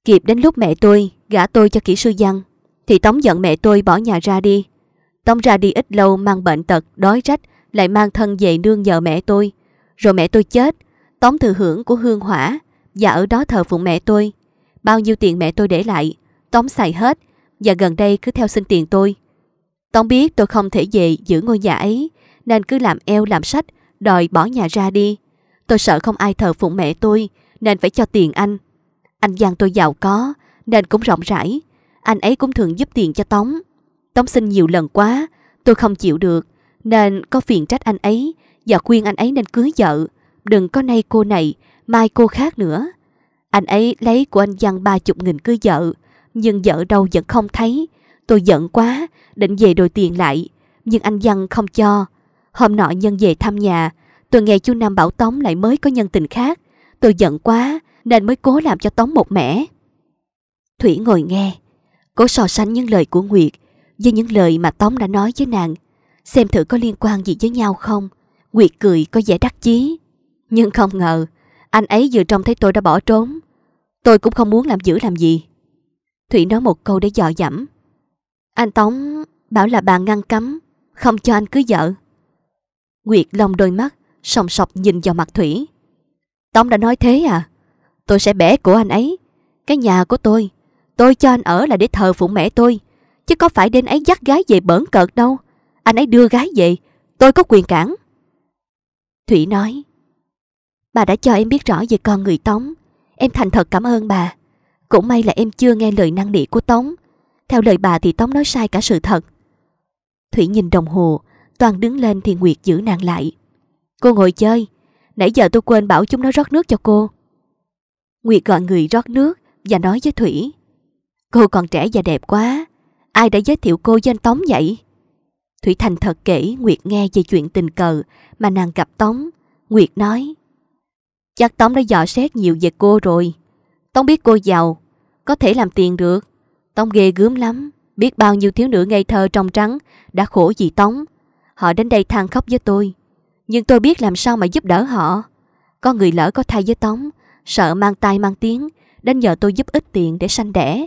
Kịp đến lúc mẹ tôi gả tôi cho kỹ sư văn, thì Tống giận mẹ tôi bỏ nhà ra đi. Tống ra đi ít lâu mang bệnh tật, đói rách, lại mang thân về nương nhờ mẹ tôi. Rồi mẹ tôi chết, tóm thừa hưởng của hương hỏa và ở đó thờ phụng mẹ tôi. Bao nhiêu tiền mẹ tôi để lại, tóm xài hết và gần đây cứ theo xin tiền tôi. Tóm biết tôi không thể về giữ ngôi nhà ấy nên cứ làm eo làm sách đòi bỏ nhà ra đi. Tôi sợ không ai thờ phụng mẹ tôi nên phải cho tiền anh. Anh Giang tôi giàu có nên cũng rộng rãi. Anh ấy cũng thường giúp tiền cho Tống. Tống xin nhiều lần quá, tôi không chịu được nên có phiền trách anh ấy và khuyên anh ấy nên cưới vợ, đừng có nay cô này, mai cô khác nữa. Anh ấy lấy của anh Văn ba chục nghìn cưới vợ, nhưng vợ đâu vẫn không thấy. Tôi giận quá, định về đòi tiền lại, nhưng anh Văn không cho. Hôm nọ nhân về thăm nhà, tôi nghe chú Nam bảo Tống lại mới có nhân tình khác. Tôi giận quá, nên mới cố làm cho Tống một mẻ. Thủy ngồi nghe, cố so sánh những lời của Nguyệt với những lời mà Tống đã nói với nàng xem thử có liên quan gì với nhau không. Nguyệt cười có vẻ đắc chí. Nhưng không ngờ, anh ấy vừa trông thấy tôi đã bỏ trốn. Tôi cũng không muốn làm dữ làm gì. Thủy nói một câu để dò dẫm. Anh Tống bảo là bà ngăn cấm, không cho anh cưới vợ. Nguyệt long đôi mắt, sòng sọc nhìn vào mặt Thủy. Tống đã nói thế à? Tôi sẽ bẻ của anh ấy. Cái nhà của tôi, tôi cho anh ở là để thờ phụng mẹ tôi. Chứ có phải đến ấy dắt gái về bỡn cợt đâu. Anh ấy đưa gái về Tôi có quyền cản Thủy nói Bà đã cho em biết rõ về con người Tống Em thành thật cảm ơn bà Cũng may là em chưa nghe lời năng nỉ của Tống Theo lời bà thì Tống nói sai cả sự thật Thủy nhìn đồng hồ Toàn đứng lên thì Nguyệt giữ nàng lại Cô ngồi chơi Nãy giờ tôi quên bảo chúng nó rót nước cho cô Nguyệt gọi người rót nước Và nói với Thủy Cô còn trẻ và đẹp quá Ai đã giới thiệu cô với anh Tống vậy? Thủy Thành thật kể Nguyệt nghe về chuyện tình cờ mà nàng gặp Tống. Nguyệt nói, chắc Tống đã dò xét nhiều về cô rồi. Tống biết cô giàu, có thể làm tiền được. Tống ghê gớm lắm, biết bao nhiêu thiếu nữ ngây thơ trong trắng đã khổ vì Tống. Họ đến đây than khóc với tôi, nhưng tôi biết làm sao mà giúp đỡ họ. Có người lỡ có thai với Tống, sợ mang tai mang tiếng, đến giờ tôi giúp ít tiền để sanh đẻ.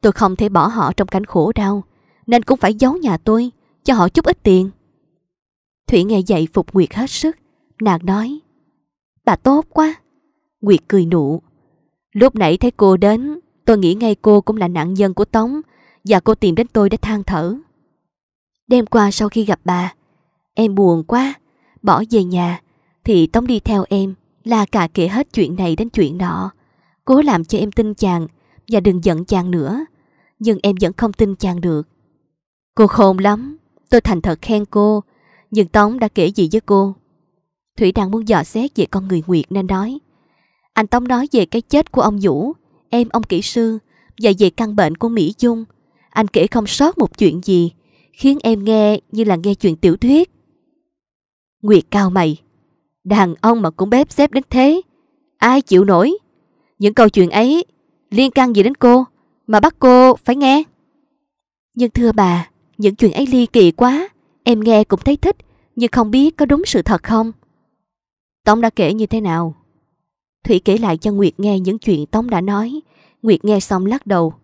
Tôi không thể bỏ họ trong cảnh khổ đau, nên cũng phải giấu nhà tôi cho họ chút ít tiền. Thủy nghe dậy phục Nguyệt hết sức, nàng nói. Bà tốt quá. Nguyệt cười nụ. Lúc nãy thấy cô đến, tôi nghĩ ngay cô cũng là nạn nhân của Tống và cô tìm đến tôi để than thở. Đêm qua sau khi gặp bà, em buồn quá, bỏ về nhà thì Tống đi theo em là cả kể hết chuyện này đến chuyện nọ. Cố làm cho em tin chàng và đừng giận chàng nữa. Nhưng em vẫn không tin chàng được. Cô khôn lắm, Tôi thành thật khen cô, nhưng Tống đã kể gì với cô? Thủy đang muốn dò xét về con người Nguyệt nên nói. Anh Tống nói về cái chết của ông Vũ, em ông kỹ sư và về căn bệnh của Mỹ Dung. Anh kể không sót một chuyện gì, khiến em nghe như là nghe chuyện tiểu thuyết. Nguyệt cao mày, đàn ông mà cũng bếp xếp đến thế, ai chịu nổi? Những câu chuyện ấy liên can gì đến cô mà bắt cô phải nghe? Nhưng thưa bà, những chuyện ấy ly kỳ quá, em nghe cũng thấy thích, nhưng không biết có đúng sự thật không? Tống đã kể như thế nào? Thủy kể lại cho Nguyệt nghe những chuyện Tống đã nói. Nguyệt nghe xong lắc đầu.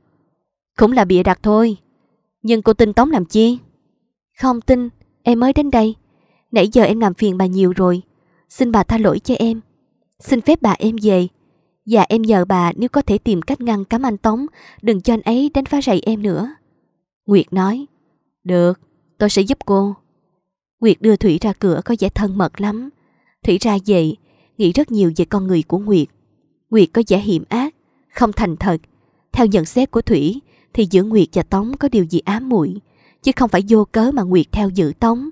Cũng là bịa đặt thôi. Nhưng cô tin Tống làm chi? Không tin, em mới đến đây. Nãy giờ em làm phiền bà nhiều rồi. Xin bà tha lỗi cho em. Xin phép bà em về. Và em nhờ bà nếu có thể tìm cách ngăn cấm anh Tống, đừng cho anh ấy đánh phá rầy em nữa. Nguyệt nói. Được, tôi sẽ giúp cô. Nguyệt đưa Thủy ra cửa có vẻ thân mật lắm. Thủy ra dậy, nghĩ rất nhiều về con người của Nguyệt. Nguyệt có vẻ hiểm ác, không thành thật. Theo nhận xét của Thủy, thì giữa Nguyệt và Tống có điều gì ám muội chứ không phải vô cớ mà Nguyệt theo giữ Tống.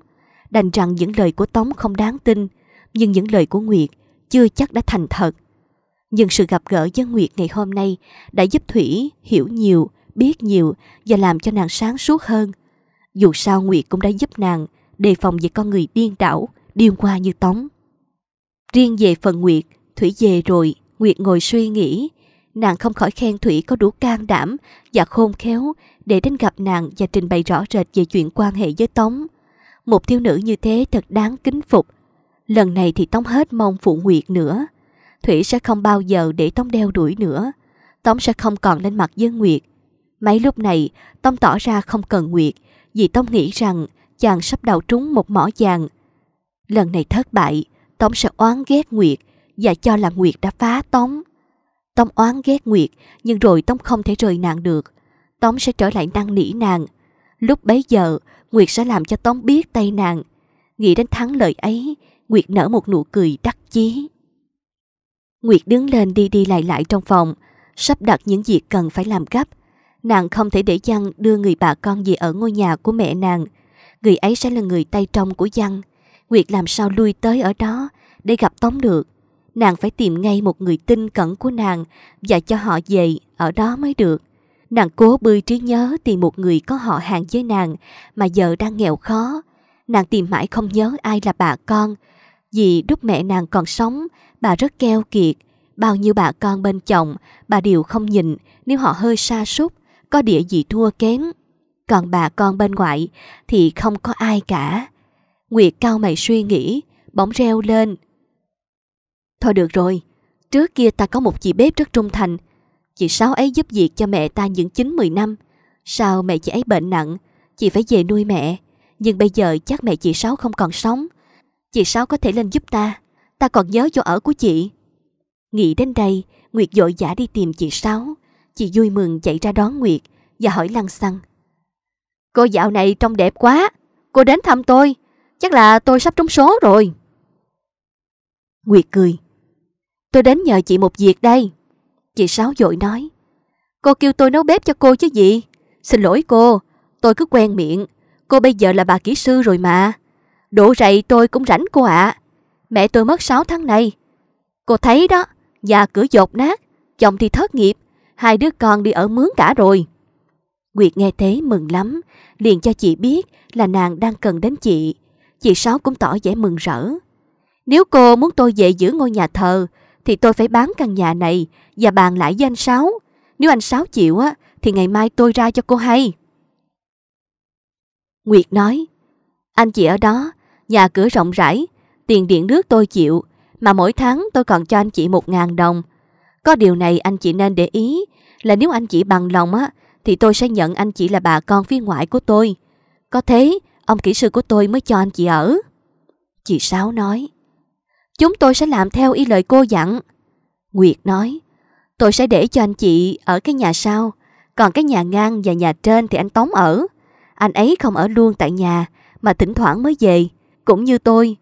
Đành rằng những lời của Tống không đáng tin, nhưng những lời của Nguyệt chưa chắc đã thành thật. Nhưng sự gặp gỡ với Nguyệt ngày hôm nay đã giúp Thủy hiểu nhiều, biết nhiều và làm cho nàng sáng suốt hơn. Dù sao Nguyệt cũng đã giúp nàng đề phòng về con người điên đảo, điên qua như tống. Riêng về phần Nguyệt, Thủy về rồi, Nguyệt ngồi suy nghĩ. Nàng không khỏi khen Thủy có đủ can đảm và khôn khéo để đến gặp nàng và trình bày rõ rệt về chuyện quan hệ với Tống. Một thiếu nữ như thế thật đáng kính phục. Lần này thì Tống hết mong phụ Nguyệt nữa. Thủy sẽ không bao giờ để Tống đeo đuổi nữa. Tống sẽ không còn lên mặt với Nguyệt. Mấy lúc này, Tống tỏ ra không cần Nguyệt Dì Tông nghĩ rằng chàng sắp đào trúng một mỏ vàng. Lần này thất bại, Tống sẽ oán ghét Nguyệt và cho là Nguyệt đã phá Tống. Tống oán ghét Nguyệt, nhưng rồi Tống không thể rời nàng được. Tống sẽ trở lại năn nỉ nàng. Lúc bấy giờ, Nguyệt sẽ làm cho Tống biết tay nàng. Nghĩ đến thắng lợi ấy, Nguyệt nở một nụ cười đắc chí. Nguyệt đứng lên đi đi lại lại trong phòng, sắp đặt những việc cần phải làm gấp Nàng không thể để Giang đưa người bà con về ở ngôi nhà của mẹ nàng. Người ấy sẽ là người tay trong của Giang. Nguyệt làm sao lui tới ở đó để gặp Tống được. Nàng phải tìm ngay một người tin cẩn của nàng và cho họ về ở đó mới được. Nàng cố bươi trí nhớ tìm một người có họ hàng với nàng mà giờ đang nghèo khó. Nàng tìm mãi không nhớ ai là bà con. Vì lúc mẹ nàng còn sống, bà rất keo kiệt. Bao nhiêu bà con bên chồng, bà đều không nhìn nếu họ hơi xa sút có địa gì thua kém. Còn bà con bên ngoại thì không có ai cả. Nguyệt cao mày suy nghĩ, bỗng reo lên. Thôi được rồi, trước kia ta có một chị bếp rất trung thành. Chị Sáu ấy giúp việc cho mẹ ta những 9-10 năm. Sao mẹ chị ấy bệnh nặng, chị phải về nuôi mẹ. Nhưng bây giờ chắc mẹ chị Sáu không còn sống. Chị Sáu có thể lên giúp ta, ta còn nhớ chỗ ở của chị. Nghĩ đến đây, Nguyệt dội giả đi tìm chị Sáu. Chị vui mừng chạy ra đón Nguyệt và hỏi lăng xăng. Cô dạo này trông đẹp quá, cô đến thăm tôi, chắc là tôi sắp trúng số rồi. Nguyệt cười. Tôi đến nhờ chị một việc đây. Chị Sáu dội nói. Cô kêu tôi nấu bếp cho cô chứ gì. Xin lỗi cô, tôi cứ quen miệng. Cô bây giờ là bà kỹ sư rồi mà. Đổ rậy tôi cũng rảnh cô ạ. Mẹ tôi mất 6 tháng nay. Cô thấy đó, già cửa dột nát, chồng thì thất nghiệp, hai đứa con đi ở mướn cả rồi. Nguyệt nghe thế mừng lắm, liền cho chị biết là nàng đang cần đến chị. Chị Sáu cũng tỏ vẻ mừng rỡ. Nếu cô muốn tôi về giữ ngôi nhà thờ, thì tôi phải bán căn nhà này và bàn lại với anh Sáu. Nếu anh Sáu chịu á, thì ngày mai tôi ra cho cô hay. Nguyệt nói, anh chị ở đó, nhà cửa rộng rãi, tiền điện nước tôi chịu, mà mỗi tháng tôi còn cho anh chị một ngàn đồng có điều này anh chị nên để ý là nếu anh chị bằng lòng á, thì tôi sẽ nhận anh chị là bà con phía ngoại của tôi. Có thế, ông kỹ sư của tôi mới cho anh chị ở. Chị Sáu nói, chúng tôi sẽ làm theo ý lời cô dặn. Nguyệt nói, tôi sẽ để cho anh chị ở cái nhà sau, còn cái nhà ngang và nhà trên thì anh Tống ở. Anh ấy không ở luôn tại nhà, mà thỉnh thoảng mới về, cũng như tôi.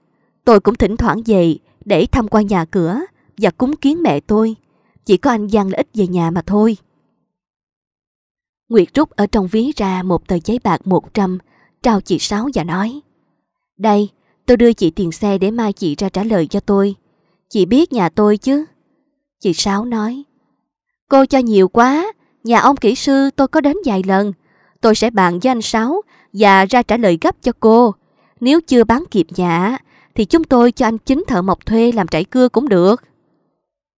Tôi cũng thỉnh thoảng về để tham quan nhà cửa và cúng kiến mẹ tôi chỉ có anh Giang là ít về nhà mà thôi. Nguyệt rút ở trong ví ra một tờ giấy bạc 100, trao chị Sáu và nói. Đây, tôi đưa chị tiền xe để mai chị ra trả lời cho tôi. Chị biết nhà tôi chứ? Chị Sáu nói. Cô cho nhiều quá, nhà ông kỹ sư tôi có đến vài lần. Tôi sẽ bàn với anh Sáu và ra trả lời gấp cho cô. Nếu chưa bán kịp nhà, thì chúng tôi cho anh chính thợ mộc thuê làm trải cưa cũng được.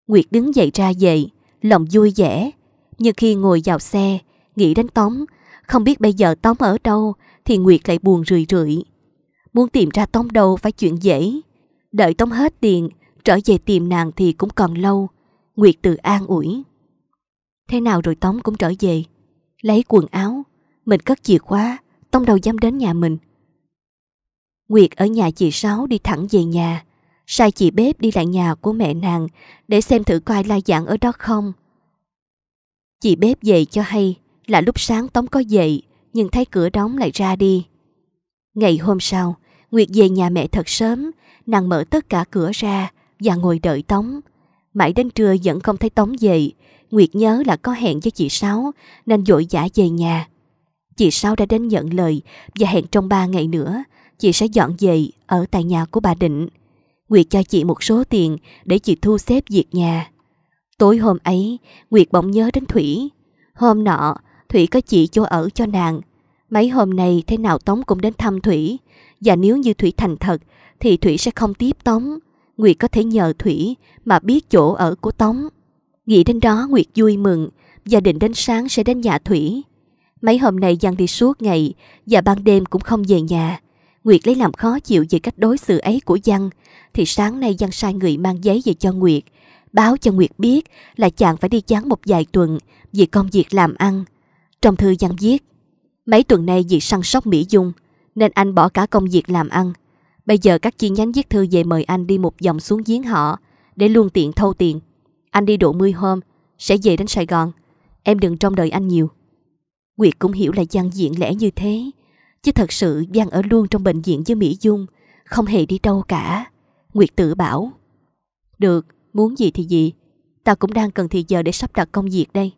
Nguyệt đứng dậy ra dậy, lòng vui vẻ. Nhưng khi ngồi vào xe, nghĩ đến Tống, không biết bây giờ Tống ở đâu thì Nguyệt lại buồn rười rượi. Muốn tìm ra Tống đâu phải chuyện dễ. Đợi Tống hết tiền, trở về tìm nàng thì cũng còn lâu. Nguyệt tự an ủi. Thế nào rồi Tống cũng trở về. Lấy quần áo, mình cất chìa khóa, Tông đâu dám đến nhà mình. Nguyệt ở nhà chị Sáu đi thẳng về nhà sai chị bếp đi lại nhà của mẹ nàng để xem thử coi lai dạng ở đó không. Chị bếp về cho hay là lúc sáng Tống có dậy nhưng thấy cửa đóng lại ra đi. Ngày hôm sau, Nguyệt về nhà mẹ thật sớm, nàng mở tất cả cửa ra và ngồi đợi Tống. Mãi đến trưa vẫn không thấy Tống dậy, Nguyệt nhớ là có hẹn với chị Sáu nên dội giả về nhà. Chị Sáu đã đến nhận lời và hẹn trong 3 ngày nữa, chị sẽ dọn về ở tại nhà của bà Định. Nguyệt cho chị một số tiền để chị thu xếp việc nhà. Tối hôm ấy, Nguyệt bỗng nhớ đến Thủy. Hôm nọ, Thủy có chị cho ở cho nàng. Mấy hôm nay thế nào Tống cũng đến thăm Thủy. Và nếu như Thủy thành thật, thì Thủy sẽ không tiếp Tống. Nguyệt có thể nhờ Thủy mà biết chỗ ở của Tống. Nghĩ đến đó Nguyệt vui mừng và định đến sáng sẽ đến nhà Thủy. Mấy hôm nay Giang đi suốt ngày và ban đêm cũng không về nhà. Nguyệt lấy làm khó chịu về cách đối xử ấy của Giang, thì sáng nay Giang sai người mang giấy về cho Nguyệt, báo cho Nguyệt biết là chàng phải đi chán một vài tuần vì công việc làm ăn. Trong thư Giang viết, mấy tuần nay vì săn sóc Mỹ Dung, nên anh bỏ cả công việc làm ăn. Bây giờ các chi nhánh viết thư về mời anh đi một vòng xuống giếng họ để luôn tiện thâu tiền. Anh đi độ 10 hôm, sẽ về đến Sài Gòn. Em đừng trông đợi anh nhiều. Nguyệt cũng hiểu là Giang diện lẽ như thế, chứ thật sự Giang ở luôn trong bệnh viện với Mỹ Dung, không hề đi đâu cả. Nguyệt tự bảo. Được, muốn gì thì gì, tao cũng đang cần thì giờ để sắp đặt công việc đây.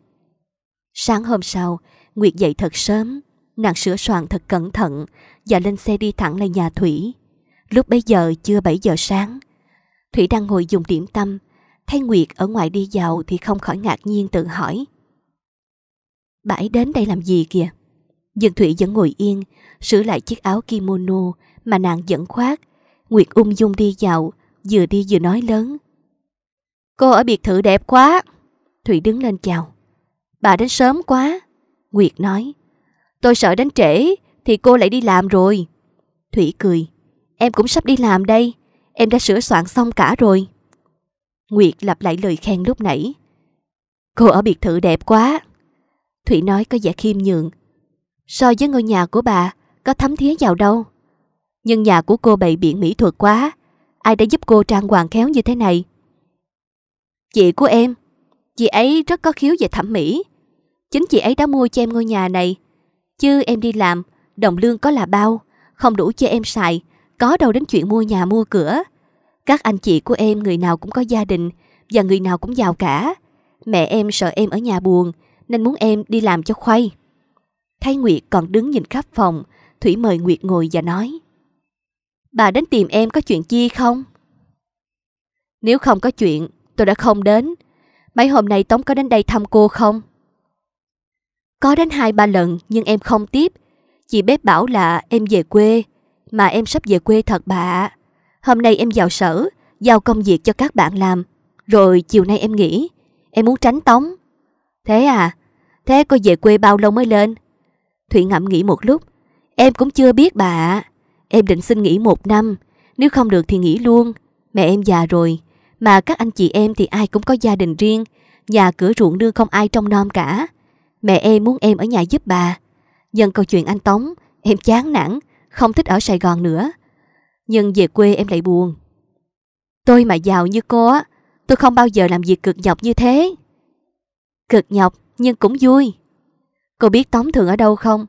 Sáng hôm sau, Nguyệt dậy thật sớm, nàng sửa soạn thật cẩn thận và lên xe đi thẳng lên nhà Thủy. Lúc bấy giờ chưa 7 giờ sáng, Thủy đang ngồi dùng điểm tâm, thấy Nguyệt ở ngoài đi dạo thì không khỏi ngạc nhiên tự hỏi. Bà ấy đến đây làm gì kìa? Dân Thủy vẫn ngồi yên, sửa lại chiếc áo kimono mà nàng vẫn khoác. Nguyệt ung dung đi dạo, vừa đi vừa nói lớn. Cô ở biệt thự đẹp quá. Thủy đứng lên chào. Bà đến sớm quá. Nguyệt nói. Tôi sợ đến trễ thì cô lại đi làm rồi. Thủy cười. Em cũng sắp đi làm đây. Em đã sửa soạn xong cả rồi. Nguyệt lặp lại lời khen lúc nãy. Cô ở biệt thự đẹp quá. Thủy nói có vẻ khiêm nhượng so với ngôi nhà của bà, có thấm thía vào đâu. Nhưng nhà của cô bậy biển mỹ thuật quá, ai đã giúp cô trang hoàng khéo như thế này? Chị của em, chị ấy rất có khiếu về thẩm mỹ. Chính chị ấy đã mua cho em ngôi nhà này. Chứ em đi làm, đồng lương có là bao, không đủ cho em xài, có đâu đến chuyện mua nhà mua cửa. Các anh chị của em người nào cũng có gia đình và người nào cũng giàu cả. Mẹ em sợ em ở nhà buồn nên muốn em đi làm cho khoai. Thái Nguyệt còn đứng nhìn khắp phòng, Thủy mời Nguyệt ngồi và nói. Bà đến tìm em có chuyện chi không? Nếu không có chuyện, tôi đã không đến. Mấy hôm nay Tống có đến đây thăm cô không? Có đến hai ba lần nhưng em không tiếp. Chị bếp bảo là em về quê, mà em sắp về quê thật bà ạ. Hôm nay em vào sở, giao công việc cho các bạn làm. Rồi chiều nay em nghỉ, em muốn tránh Tống. Thế à, thế cô về quê bao lâu mới lên? Thủy ngẫm nghĩ một lúc. Em cũng chưa biết bà ạ. Em định xin nghỉ một năm. Nếu không được thì nghỉ luôn. Mẹ em già rồi. Mà các anh chị em thì ai cũng có gia đình riêng. Nhà cửa ruộng nương không ai trong nom cả. Mẹ em muốn em ở nhà giúp bà. Nhân câu chuyện anh Tống, em chán nản, không thích ở Sài Gòn nữa. Nhưng về quê em lại buồn. Tôi mà giàu như cô á, tôi không bao giờ làm việc cực nhọc như thế. Cực nhọc nhưng cũng vui. Cô biết Tống thường ở đâu không?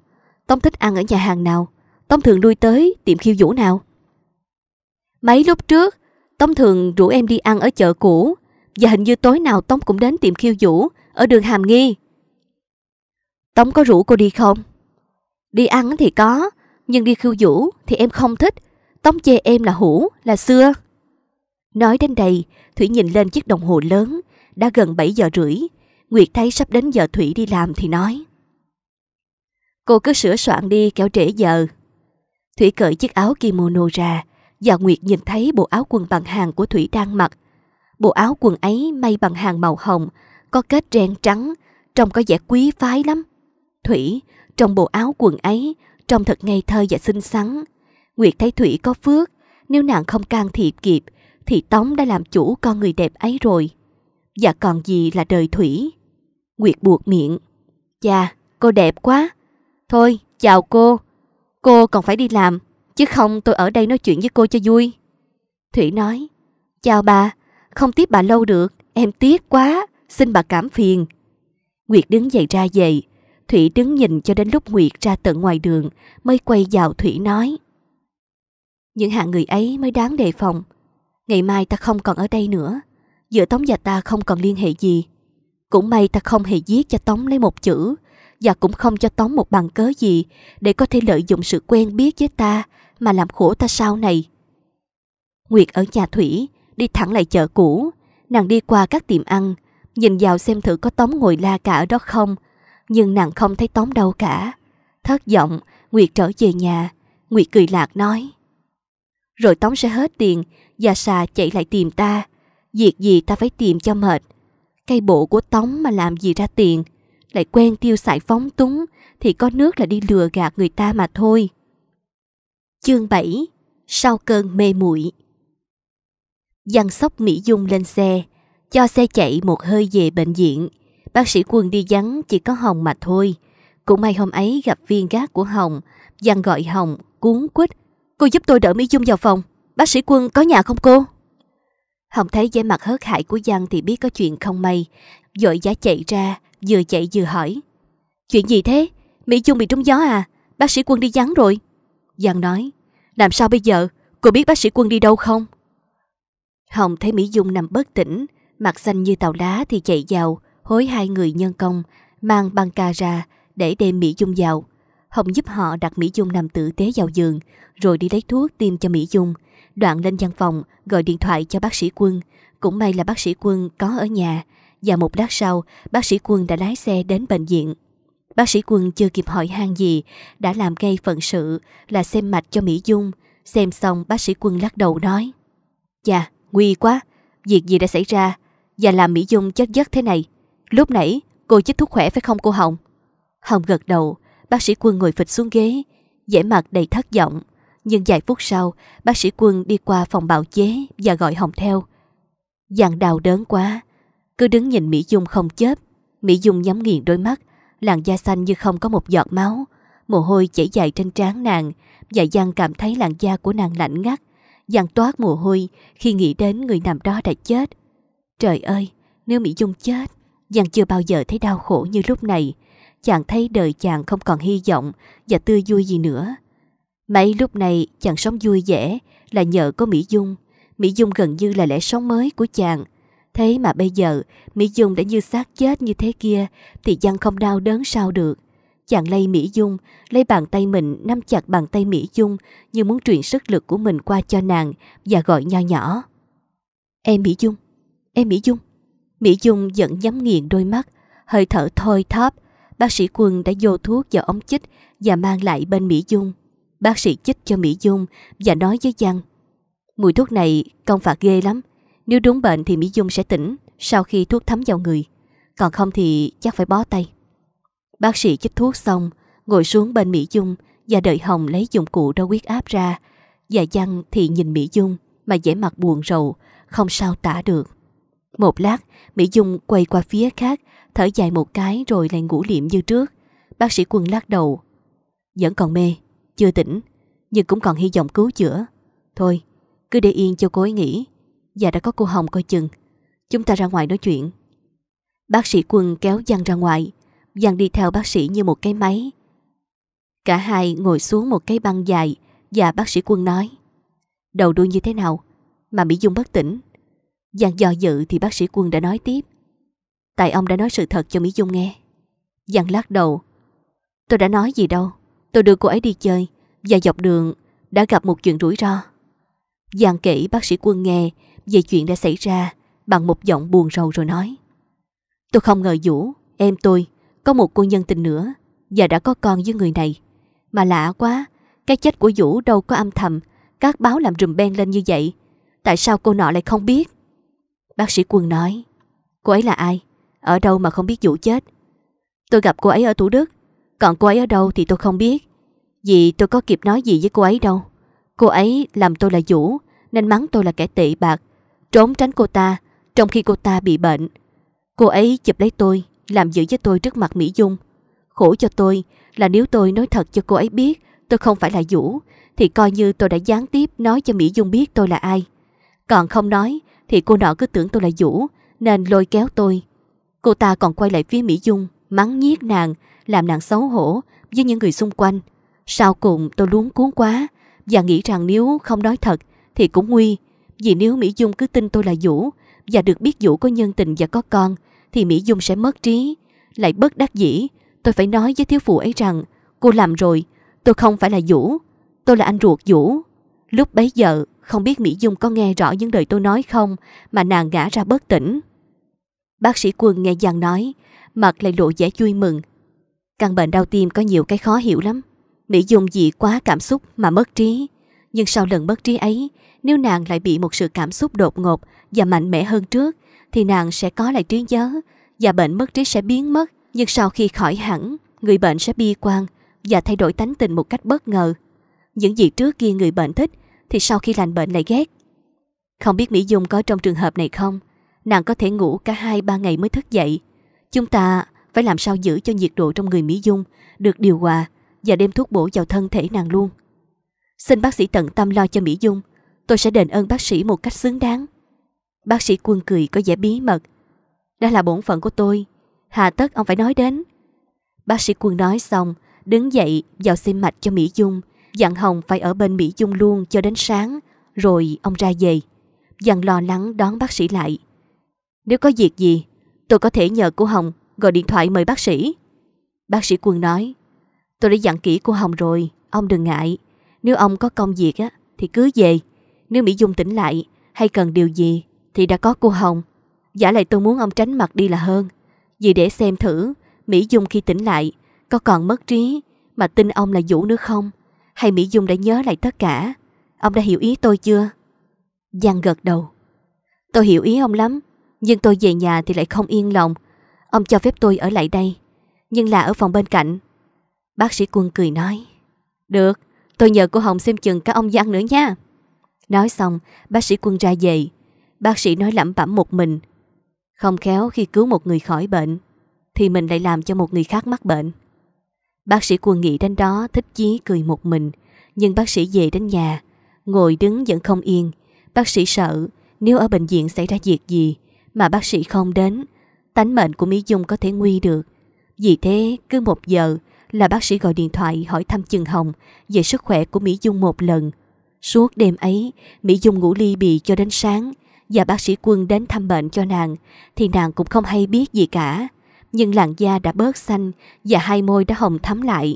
Tống thích ăn ở nhà hàng nào? Tống thường lui tới tiệm khiêu vũ nào? Mấy lúc trước, Tống thường rủ em đi ăn ở chợ cũ và hình như tối nào Tống cũng đến tiệm khiêu vũ ở đường Hàm Nghi. Tống có rủ cô đi không? Đi ăn thì có, nhưng đi khiêu vũ thì em không thích. Tống chê em là hủ, là xưa. Nói đến đây, Thủy nhìn lên chiếc đồng hồ lớn, đã gần 7 giờ rưỡi. Nguyệt thấy sắp đến giờ Thủy đi làm thì nói. Cô cứ sửa soạn đi kéo trễ giờ. Thủy cởi chiếc áo kimono ra, Dạ Nguyệt nhìn thấy bộ áo quần bằng hàng của Thủy đang mặc. Bộ áo quần ấy may bằng hàng màu hồng, có kết ren trắng, trông có vẻ quý phái lắm. Thủy, trong bộ áo quần ấy, trông thật ngây thơ và xinh xắn. Nguyệt thấy Thủy có phước, nếu nàng không can thiệp kịp, thì Tống đã làm chủ con người đẹp ấy rồi. Và còn gì là đời Thủy? Nguyệt buộc miệng. Chà, cô đẹp quá, Thôi, chào cô. Cô còn phải đi làm, chứ không tôi ở đây nói chuyện với cô cho vui. Thủy nói, chào bà, không tiếp bà lâu được, em tiếc quá, xin bà cảm phiền. Nguyệt đứng dậy ra dậy, Thủy đứng nhìn cho đến lúc Nguyệt ra tận ngoài đường mới quay vào Thủy nói. Những hạng người ấy mới đáng đề phòng. Ngày mai ta không còn ở đây nữa. Giữa Tống và ta không còn liên hệ gì. Cũng may ta không hề giết cho Tống lấy một chữ và cũng không cho Tống một bằng cớ gì để có thể lợi dụng sự quen biết với ta mà làm khổ ta sau này. Nguyệt ở nhà Thủy, đi thẳng lại chợ cũ. Nàng đi qua các tiệm ăn, nhìn vào xem thử có Tống ngồi la cả ở đó không. Nhưng nàng không thấy Tống đâu cả. Thất vọng, Nguyệt trở về nhà. Nguyệt cười lạc nói. Rồi Tống sẽ hết tiền, và xà chạy lại tìm ta. Việc gì ta phải tìm cho mệt. Cây bộ của Tống mà làm gì ra tiền lại quen tiêu xài phóng túng thì có nước là đi lừa gạt người ta mà thôi. Chương 7 Sau cơn mê muội Giăng sóc Mỹ Dung lên xe, cho xe chạy một hơi về bệnh viện. Bác sĩ quân đi vắng chỉ có Hồng mà thôi. Cũng may hôm ấy gặp viên gác của Hồng, Giang gọi Hồng cuốn quýt. Cô giúp tôi đỡ Mỹ Dung vào phòng. Bác sĩ quân có nhà không cô? Hồng thấy vẻ mặt hớt hải của Giang thì biết có chuyện không may. Dội giá chạy ra, vừa chạy vừa hỏi. Chuyện gì thế? Mỹ Dung bị trúng gió à? Bác sĩ quân đi vắng rồi. Giang nói. Làm sao bây giờ? Cô biết bác sĩ quân đi đâu không? Hồng thấy Mỹ Dung nằm bất tỉnh, mặt xanh như tàu lá thì chạy vào, hối hai người nhân công, mang băng ca ra để đem Mỹ Dung vào. Hồng giúp họ đặt Mỹ Dung nằm tử tế vào giường, rồi đi lấy thuốc tiêm cho Mỹ Dung. Đoạn lên văn phòng gọi điện thoại cho bác sĩ Quân. Cũng may là bác sĩ Quân có ở nhà. Và một lát sau, bác sĩ Quân đã lái xe đến bệnh viện. Bác sĩ Quân chưa kịp hỏi han gì, đã làm gây phận sự là xem mạch cho Mỹ Dung. Xem xong bác sĩ Quân lắc đầu nói. Chà, dạ, nguy quá, việc gì đã xảy ra và làm Mỹ Dung chết giấc thế này. Lúc nãy cô chích thuốc khỏe phải không cô Hồng? Hồng gật đầu, bác sĩ Quân ngồi phịch xuống ghế, vẻ mặt đầy thất vọng nhưng vài phút sau, bác sĩ quân đi qua phòng bào chế và gọi Hồng theo. Giàn đào đớn quá, cứ đứng nhìn Mỹ Dung không chớp. Mỹ Dung nhắm nghiền đôi mắt, làn da xanh như không có một giọt máu, mồ hôi chảy dài trên trán nàng và Giang cảm thấy làn da của nàng lạnh ngắt. Giang toát mồ hôi khi nghĩ đến người nằm đó đã chết. Trời ơi, nếu Mỹ Dung chết, Giang chưa bao giờ thấy đau khổ như lúc này. Chàng thấy đời chàng không còn hy vọng và tươi vui gì nữa. Mấy lúc này chàng sống vui vẻ là nhờ có Mỹ Dung. Mỹ Dung gần như là lẽ sống mới của chàng. Thế mà bây giờ, Mỹ Dung đã như xác chết như thế kia, thì chàng không đau đớn sao được. Chàng lay Mỹ Dung, lấy bàn tay mình nắm chặt bàn tay Mỹ Dung như muốn truyền sức lực của mình qua cho nàng và gọi nho nhỏ. Em Mỹ Dung, em Mỹ Dung. Mỹ Dung vẫn nhắm nghiền đôi mắt, hơi thở thoi thóp. Bác sĩ quân đã vô thuốc vào ống chích và mang lại bên Mỹ Dung. Bác sĩ chích cho Mỹ Dung và nói với Giang Mùi thuốc này công phạt ghê lắm. Nếu đúng bệnh thì Mỹ Dung sẽ tỉnh sau khi thuốc thấm vào người. Còn không thì chắc phải bó tay. Bác sĩ chích thuốc xong, ngồi xuống bên Mỹ Dung và đợi Hồng lấy dụng cụ đo huyết áp ra. Và Giang thì nhìn Mỹ Dung mà vẻ mặt buồn rầu, không sao tả được. Một lát, Mỹ Dung quay qua phía khác, thở dài một cái rồi lại ngủ liệm như trước. Bác sĩ quân lắc đầu. Vẫn còn mê, chưa tỉnh Nhưng cũng còn hy vọng cứu chữa Thôi cứ để yên cho cô ấy nghỉ Và đã có cô Hồng coi chừng Chúng ta ra ngoài nói chuyện Bác sĩ quân kéo Giang ra ngoài Giang đi theo bác sĩ như một cái máy Cả hai ngồi xuống một cái băng dài Và bác sĩ quân nói Đầu đuôi như thế nào Mà Mỹ Dung bất tỉnh Giang do dự thì bác sĩ quân đã nói tiếp Tại ông đã nói sự thật cho Mỹ Dung nghe Giang lắc đầu Tôi đã nói gì đâu Tôi đưa cô ấy đi chơi và dọc đường đã gặp một chuyện rủi ro. Giang kể bác sĩ quân nghe về chuyện đã xảy ra bằng một giọng buồn rầu rồi nói. Tôi không ngờ Vũ, em tôi, có một cô nhân tình nữa và đã có con với người này. Mà lạ quá, cái chết của Vũ đâu có âm thầm, các báo làm rùm beng lên như vậy. Tại sao cô nọ lại không biết? Bác sĩ quân nói, cô ấy là ai? Ở đâu mà không biết Vũ chết? Tôi gặp cô ấy ở Thủ Đức, còn cô ấy ở đâu thì tôi không biết. Vì tôi có kịp nói gì với cô ấy đâu. Cô ấy làm tôi là vũ, nên mắng tôi là kẻ tệ bạc, trốn tránh cô ta, trong khi cô ta bị bệnh. Cô ấy chụp lấy tôi, làm dữ với tôi trước mặt Mỹ Dung. Khổ cho tôi là nếu tôi nói thật cho cô ấy biết tôi không phải là Vũ, thì coi như tôi đã gián tiếp nói cho Mỹ Dung biết tôi là ai. Còn không nói thì cô nọ cứ tưởng tôi là Vũ, nên lôi kéo tôi. Cô ta còn quay lại phía Mỹ Dung, mắng nhiếc nàng, làm nàng xấu hổ với những người xung quanh. Sau cùng tôi luống cuốn quá và nghĩ rằng nếu không nói thật thì cũng nguy. Vì nếu Mỹ Dung cứ tin tôi là Vũ và được biết Vũ có nhân tình và có con thì Mỹ Dung sẽ mất trí. Lại bất đắc dĩ, tôi phải nói với thiếu phụ ấy rằng cô làm rồi, tôi không phải là Vũ, tôi là anh ruột Vũ. Lúc bấy giờ, không biết Mỹ Dung có nghe rõ những lời tôi nói không mà nàng ngã ra bất tỉnh. Bác sĩ quân nghe Giang nói, mặt lại lộ vẻ vui mừng. Căn bệnh đau tim có nhiều cái khó hiểu lắm. Mỹ Dung vì quá cảm xúc mà mất trí. Nhưng sau lần mất trí ấy, nếu nàng lại bị một sự cảm xúc đột ngột và mạnh mẽ hơn trước, thì nàng sẽ có lại trí nhớ và bệnh mất trí sẽ biến mất. Nhưng sau khi khỏi hẳn, người bệnh sẽ bi quan và thay đổi tánh tình một cách bất ngờ. Những gì trước kia người bệnh thích thì sau khi lành bệnh lại ghét. Không biết Mỹ Dung có trong trường hợp này không? Nàng có thể ngủ cả 2-3 ngày mới thức dậy. Chúng ta phải làm sao giữ cho nhiệt độ trong người Mỹ Dung được điều hòa và đem thuốc bổ vào thân thể nàng luôn. Xin bác sĩ tận tâm lo cho Mỹ Dung, tôi sẽ đền ơn bác sĩ một cách xứng đáng. Bác sĩ quân cười có vẻ bí mật. Đó là bổn phận của tôi, hà tất ông phải nói đến. Bác sĩ quân nói xong, đứng dậy vào xin mạch cho Mỹ Dung, dặn Hồng phải ở bên Mỹ Dung luôn cho đến sáng, rồi ông ra về. Dặn lo lắng đón bác sĩ lại. Nếu có việc gì, tôi có thể nhờ cô Hồng gọi điện thoại mời bác sĩ. Bác sĩ quân nói, Tôi đã dặn kỹ cô Hồng rồi, ông đừng ngại. Nếu ông có công việc á, thì cứ về. Nếu Mỹ Dung tỉnh lại hay cần điều gì thì đã có cô Hồng. Giả lại tôi muốn ông tránh mặt đi là hơn. Vì để xem thử Mỹ Dung khi tỉnh lại có còn mất trí mà tin ông là Vũ nữa không? Hay Mỹ Dung đã nhớ lại tất cả? Ông đã hiểu ý tôi chưa? Giang gật đầu. Tôi hiểu ý ông lắm, nhưng tôi về nhà thì lại không yên lòng. Ông cho phép tôi ở lại đây, nhưng là ở phòng bên cạnh Bác sĩ quân cười nói Được, tôi nhờ cô Hồng xem chừng các ông Giang nữa nha Nói xong, bác sĩ quân ra về Bác sĩ nói lẩm bẩm một mình Không khéo khi cứu một người khỏi bệnh Thì mình lại làm cho một người khác mắc bệnh Bác sĩ quân nghĩ đến đó thích chí cười một mình Nhưng bác sĩ về đến nhà Ngồi đứng vẫn không yên Bác sĩ sợ nếu ở bệnh viện xảy ra việc gì Mà bác sĩ không đến Tánh mệnh của Mỹ Dung có thể nguy được Vì thế cứ một giờ là bác sĩ gọi điện thoại hỏi thăm Chừng Hồng về sức khỏe của Mỹ Dung một lần. Suốt đêm ấy, Mỹ Dung ngủ ly bì cho đến sáng và bác sĩ quân đến thăm bệnh cho nàng thì nàng cũng không hay biết gì cả. Nhưng làn da đã bớt xanh và hai môi đã hồng thắm lại.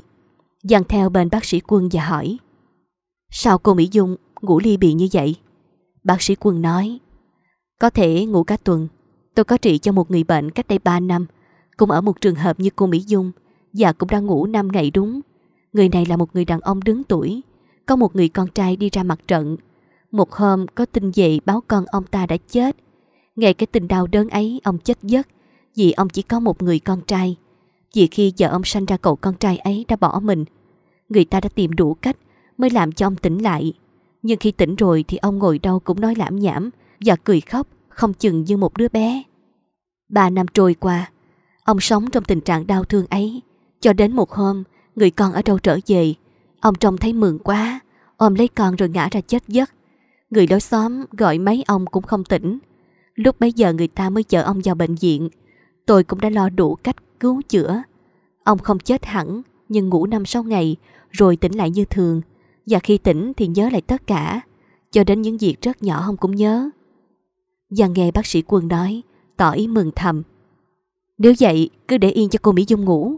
dặn theo bên bác sĩ quân và hỏi Sao cô Mỹ Dung ngủ ly bì như vậy? Bác sĩ quân nói Có thể ngủ cả tuần. Tôi có trị cho một người bệnh cách đây 3 năm. Cũng ở một trường hợp như cô Mỹ Dung và cũng đã ngủ 5 ngày đúng. Người này là một người đàn ông đứng tuổi, có một người con trai đi ra mặt trận. Một hôm có tin về báo con ông ta đã chết. Nghe cái tình đau đớn ấy ông chết giấc vì ông chỉ có một người con trai. Vì khi vợ ông sanh ra cậu con trai ấy đã bỏ mình, người ta đã tìm đủ cách mới làm cho ông tỉnh lại. Nhưng khi tỉnh rồi thì ông ngồi đâu cũng nói lãm nhảm và cười khóc không chừng như một đứa bé. Ba năm trôi qua, ông sống trong tình trạng đau thương ấy cho đến một hôm, người con ở đâu trở về, ông trông thấy mừng quá, ôm lấy con rồi ngã ra chết giấc. Người lối xóm gọi mấy ông cũng không tỉnh. Lúc bấy giờ người ta mới chở ông vào bệnh viện. Tôi cũng đã lo đủ cách cứu chữa. Ông không chết hẳn, nhưng ngủ năm 6 ngày, rồi tỉnh lại như thường. Và khi tỉnh thì nhớ lại tất cả, cho đến những việc rất nhỏ ông cũng nhớ. Và nghe bác sĩ quân nói, tỏ ý mừng thầm. Nếu vậy, cứ để yên cho cô Mỹ Dung ngủ.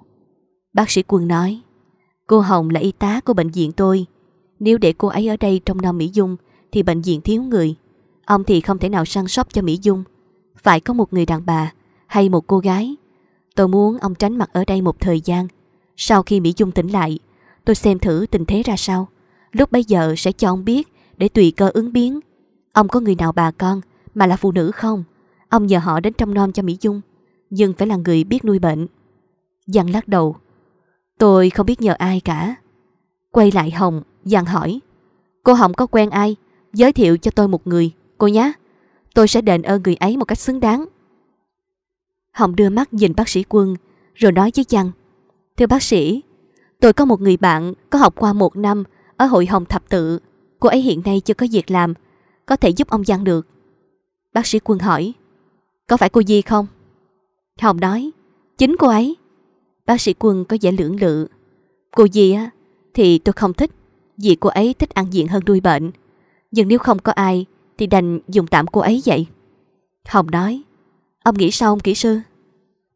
Bác sĩ Quân nói, cô Hồng là y tá của bệnh viện tôi. Nếu để cô ấy ở đây trong năm Mỹ Dung thì bệnh viện thiếu người. Ông thì không thể nào săn sóc cho Mỹ Dung. Phải có một người đàn bà hay một cô gái. Tôi muốn ông tránh mặt ở đây một thời gian. Sau khi Mỹ Dung tỉnh lại, tôi xem thử tình thế ra sao. Lúc bây giờ sẽ cho ông biết để tùy cơ ứng biến. Ông có người nào bà con mà là phụ nữ không? Ông nhờ họ đến trông nom cho Mỹ Dung, nhưng phải là người biết nuôi bệnh. Giang lắc đầu, Tôi không biết nhờ ai cả. Quay lại Hồng, dặn hỏi. Cô Hồng có quen ai? Giới thiệu cho tôi một người, cô nhé. Tôi sẽ đền ơn người ấy một cách xứng đáng. Hồng đưa mắt nhìn bác sĩ quân, rồi nói với chăng. Thưa bác sĩ, tôi có một người bạn có học qua một năm ở hội Hồng Thập Tự. Cô ấy hiện nay chưa có việc làm, có thể giúp ông Giang được. Bác sĩ quân hỏi, có phải cô Di không? Hồng nói, chính cô ấy. Bác sĩ quân có vẻ lưỡng lự. Cô dì á, thì tôi không thích. Vì cô ấy thích ăn diện hơn đuôi bệnh. Nhưng nếu không có ai, thì đành dùng tạm cô ấy vậy. Hồng nói. Ông nghĩ sao ông kỹ sư?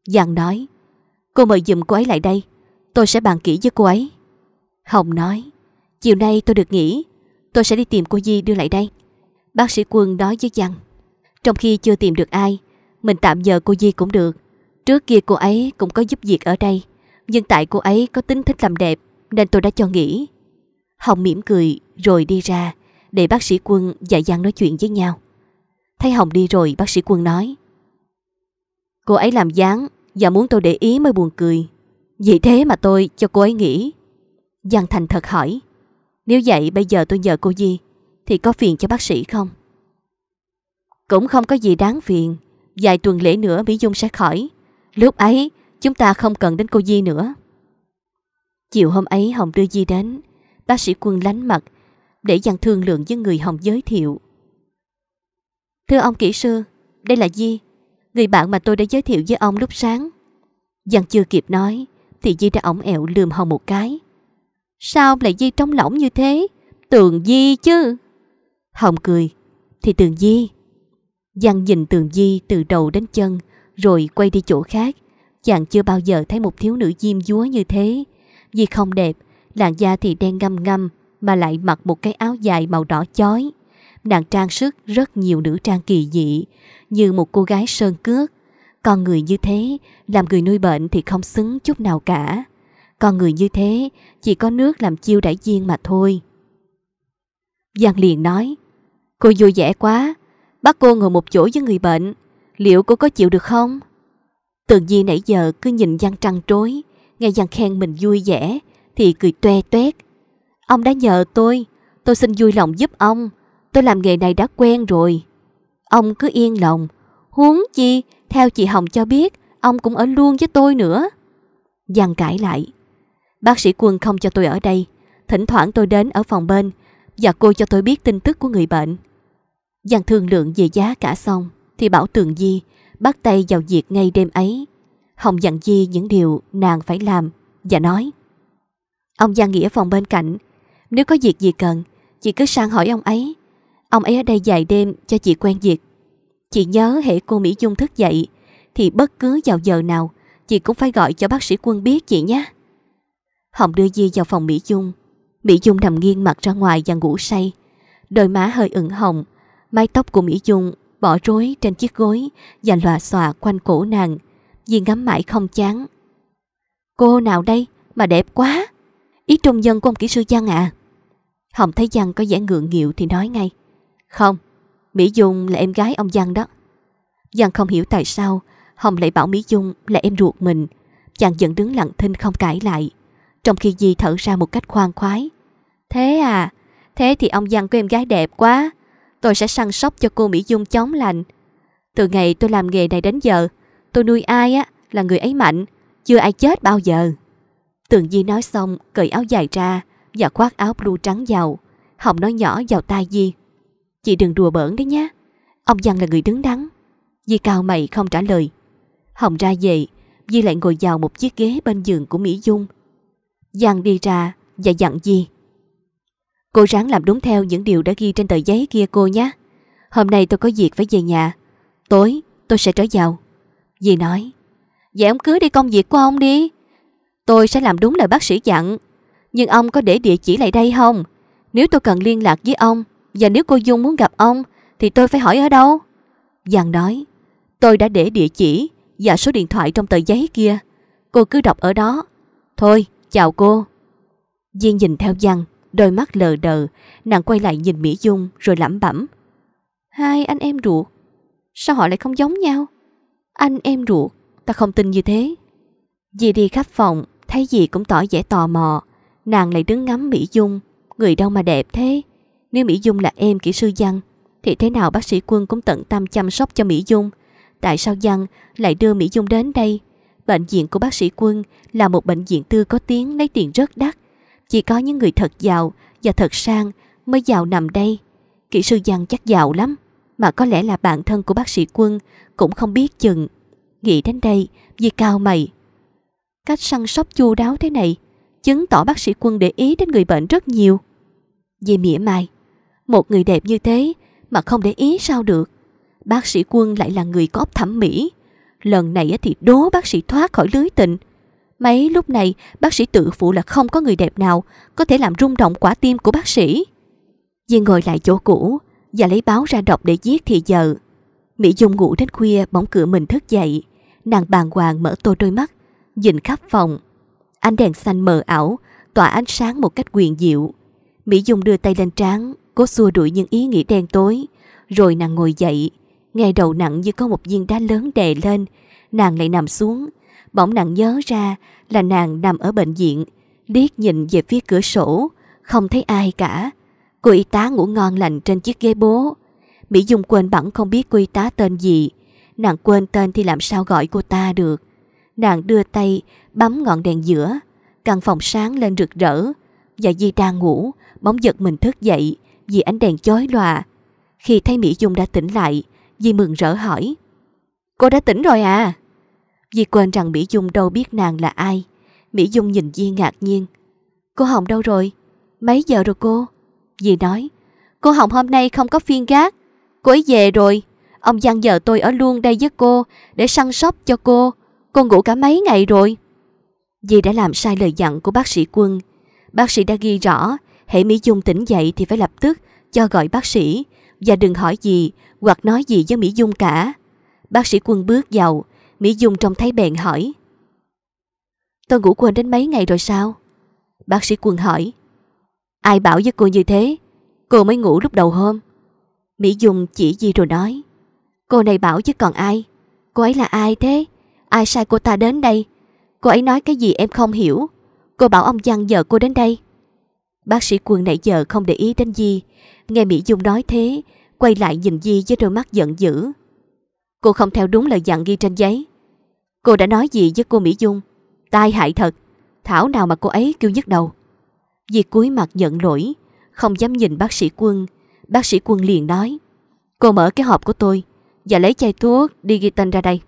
Giang nói. Cô mời dùm cô ấy lại đây. Tôi sẽ bàn kỹ với cô ấy. Hồng nói. Chiều nay tôi được nghỉ. Tôi sẽ đi tìm cô Di đưa lại đây. Bác sĩ quân nói với Giang. Trong khi chưa tìm được ai, mình tạm nhờ cô Di cũng được. Trước kia cô ấy cũng có giúp việc ở đây, nhưng tại cô ấy có tính thích làm đẹp nên tôi đã cho nghỉ. Hồng mỉm cười rồi đi ra để bác sĩ Quân và Giang nói chuyện với nhau. Thấy Hồng đi rồi bác sĩ Quân nói Cô ấy làm dáng và muốn tôi để ý mới buồn cười. vậy thế mà tôi cho cô ấy nghỉ. Giang Thành thật hỏi Nếu vậy bây giờ tôi nhờ cô gì thì có phiền cho bác sĩ không? Cũng không có gì đáng phiền. Vài tuần lễ nữa Mỹ Dung sẽ khỏi. Lúc ấy, chúng ta không cần đến cô Di nữa. Chiều hôm ấy Hồng đưa Di đến, bác sĩ quân lánh mặt để dàn thương lượng với người Hồng giới thiệu. Thưa ông kỹ sư, đây là Di, người bạn mà tôi đã giới thiệu với ông lúc sáng. Dàn chưa kịp nói, thì Di đã ổng ẹo lườm Hồng một cái. Sao ông lại Di trong lỏng như thế? Tường Di chứ. Hồng cười, thì Tường Di. Giang nhìn Tường Di từ đầu đến chân, rồi quay đi chỗ khác. Chàng chưa bao giờ thấy một thiếu nữ diêm dúa như thế. Vì không đẹp, làn da thì đen ngâm ngâm, mà lại mặc một cái áo dài màu đỏ chói. Nàng trang sức rất nhiều nữ trang kỳ dị, như một cô gái sơn cước. Con người như thế, làm người nuôi bệnh thì không xứng chút nào cả. Con người như thế, chỉ có nước làm chiêu đãi viên mà thôi. Giang liền nói, cô vui vẻ quá, bắt cô ngồi một chỗ với người bệnh liệu cô có chịu được không? Tường Di nãy giờ cứ nhìn Giang trăng trối, nghe Giang khen mình vui vẻ, thì cười toe toét. Ông đã nhờ tôi, tôi xin vui lòng giúp ông, tôi làm nghề này đã quen rồi. Ông cứ yên lòng, huống chi, theo chị Hồng cho biết, ông cũng ở luôn với tôi nữa. Giang cãi lại, bác sĩ quân không cho tôi ở đây, thỉnh thoảng tôi đến ở phòng bên và cô cho tôi biết tin tức của người bệnh. Giang thương lượng về giá cả xong thì bảo tường Di bắt tay vào việc ngay đêm ấy. Hồng dặn Di những điều nàng phải làm và nói. Ông Giang Nghĩa phòng bên cạnh, nếu có việc gì cần, chị cứ sang hỏi ông ấy. Ông ấy ở đây dài đêm cho chị quen việc. Chị nhớ hệ cô Mỹ Dung thức dậy thì bất cứ vào giờ nào chị cũng phải gọi cho bác sĩ quân biết chị nhé. Hồng đưa Di vào phòng Mỹ Dung. Mỹ Dung nằm nghiêng mặt ra ngoài và ngủ say. Đôi má hơi ửng hồng, mái tóc của Mỹ Dung bỏ rối trên chiếc gối và lòa xòa quanh cổ nàng. Vì ngắm mãi không chán. Cô nào đây mà đẹp quá? Ý trung dân của ông kỹ sư Giang ạ. À? Hồng thấy Giang có vẻ ngượng nghịu thì nói ngay. Không, Mỹ Dung là em gái ông Giang đó. Giang không hiểu tại sao Hồng lại bảo Mỹ Dung là em ruột mình. Chàng vẫn đứng lặng thinh không cãi lại. Trong khi Di thở ra một cách khoan khoái. Thế à, thế thì ông Giang của em gái đẹp quá. Tôi sẽ săn sóc cho cô Mỹ Dung chóng lành. Từ ngày tôi làm nghề này đến giờ, tôi nuôi ai á là người ấy mạnh, chưa ai chết bao giờ. Tường Di nói xong, cởi áo dài ra và khoác áo blue trắng vào. Hồng nói nhỏ vào tai Di. Chị đừng đùa bỡn đấy nhé. Ông Văn là người đứng đắn. Di cao mày không trả lời. Hồng ra về, Di lại ngồi vào một chiếc ghế bên giường của Mỹ Dung. Giang đi ra và dặn Di. Cô ráng làm đúng theo những điều đã ghi trên tờ giấy kia cô nhé. Hôm nay tôi có việc phải về nhà. Tối tôi sẽ trở vào. Dì nói. Vậy ông cứ đi công việc của ông đi. Tôi sẽ làm đúng lời bác sĩ dặn. Nhưng ông có để địa chỉ lại đây không? Nếu tôi cần liên lạc với ông và nếu cô Dung muốn gặp ông thì tôi phải hỏi ở đâu? Giang nói. Tôi đã để địa chỉ và số điện thoại trong tờ giấy kia. Cô cứ đọc ở đó. Thôi, chào cô. Duyên nhìn theo Giang Đôi mắt lờ đờ, nàng quay lại nhìn Mỹ Dung rồi lẩm bẩm. Hai anh em ruột, sao họ lại không giống nhau? Anh em ruột, ta không tin như thế. Dì đi khắp phòng, thấy dì cũng tỏ vẻ tò mò. Nàng lại đứng ngắm Mỹ Dung, người đâu mà đẹp thế. Nếu Mỹ Dung là em kỹ sư Giang, thì thế nào bác sĩ Quân cũng tận tâm chăm sóc cho Mỹ Dung. Tại sao Giang lại đưa Mỹ Dung đến đây? Bệnh viện của bác sĩ Quân là một bệnh viện tư có tiếng lấy tiền rất đắt. Chỉ có những người thật giàu và thật sang mới giàu nằm đây. Kỹ sư Giang chắc giàu lắm, mà có lẽ là bạn thân của bác sĩ Quân cũng không biết chừng. Nghĩ đến đây, Di cao mày. Cách săn sóc chu đáo thế này, chứng tỏ bác sĩ Quân để ý đến người bệnh rất nhiều. Di mỉa mai, một người đẹp như thế mà không để ý sao được. Bác sĩ Quân lại là người có óc thẩm mỹ. Lần này thì đố bác sĩ thoát khỏi lưới tình Mấy lúc này, bác sĩ tự phụ là không có người đẹp nào có thể làm rung động quả tim của bác sĩ. Diên ngồi lại chỗ cũ và lấy báo ra đọc để giết thì giờ. Mỹ Dung ngủ đến khuya bỗng cửa mình thức dậy. Nàng bàng hoàng mở tô đôi mắt, nhìn khắp phòng. Ánh đèn xanh mờ ảo, tỏa ánh sáng một cách quyền diệu. Mỹ Dung đưa tay lên trán, cố xua đuổi những ý nghĩ đen tối. Rồi nàng ngồi dậy, nghe đầu nặng như có một viên đá lớn đè lên. Nàng lại nằm xuống, Bỗng nàng nhớ ra là nàng nằm ở bệnh viện, liếc nhìn về phía cửa sổ, không thấy ai cả. Cô y tá ngủ ngon lành trên chiếc ghế bố. Mỹ Dung quên bẵng không biết cô y tá tên gì. Nàng quên tên thì làm sao gọi cô ta được. Nàng đưa tay bấm ngọn đèn giữa, căn phòng sáng lên rực rỡ. Và Di đang ngủ, bóng giật mình thức dậy vì ánh đèn chói lòa. Khi thấy Mỹ Dung đã tỉnh lại, Di mừng rỡ hỏi. Cô đã tỉnh rồi à? Di quên rằng Mỹ Dung đâu biết nàng là ai. Mỹ Dung nhìn Di ngạc nhiên. Cô Hồng đâu rồi? Mấy giờ rồi cô? Di nói. Cô Hồng hôm nay không có phiên gác. Cô ấy về rồi. Ông Giang giờ tôi ở luôn đây với cô để săn sóc cho cô. Cô ngủ cả mấy ngày rồi. Di đã làm sai lời dặn của bác sĩ quân. Bác sĩ đã ghi rõ, hãy Mỹ Dung tỉnh dậy thì phải lập tức cho gọi bác sĩ và đừng hỏi gì hoặc nói gì với Mỹ Dung cả. Bác sĩ quân bước vào, Mỹ Dung trông thấy bèn hỏi Tôi ngủ quên đến mấy ngày rồi sao? Bác sĩ quân hỏi Ai bảo với cô như thế? Cô mới ngủ lúc đầu hôm Mỹ Dung chỉ gì rồi nói Cô này bảo chứ còn ai Cô ấy là ai thế? Ai sai cô ta đến đây? Cô ấy nói cái gì em không hiểu Cô bảo ông Văn giờ cô đến đây Bác sĩ quân nãy giờ không để ý đến Di Nghe Mỹ Dung nói thế Quay lại nhìn Di với đôi mắt giận dữ Cô không theo đúng lời dặn ghi trên giấy Cô đã nói gì với cô Mỹ Dung? Tai hại thật, thảo nào mà cô ấy kêu nhức đầu. Diệt cúi mặt nhận lỗi, không dám nhìn bác sĩ quân. Bác sĩ quân liền nói, cô mở cái hộp của tôi và lấy chai thuốc đi ghi tên ra đây.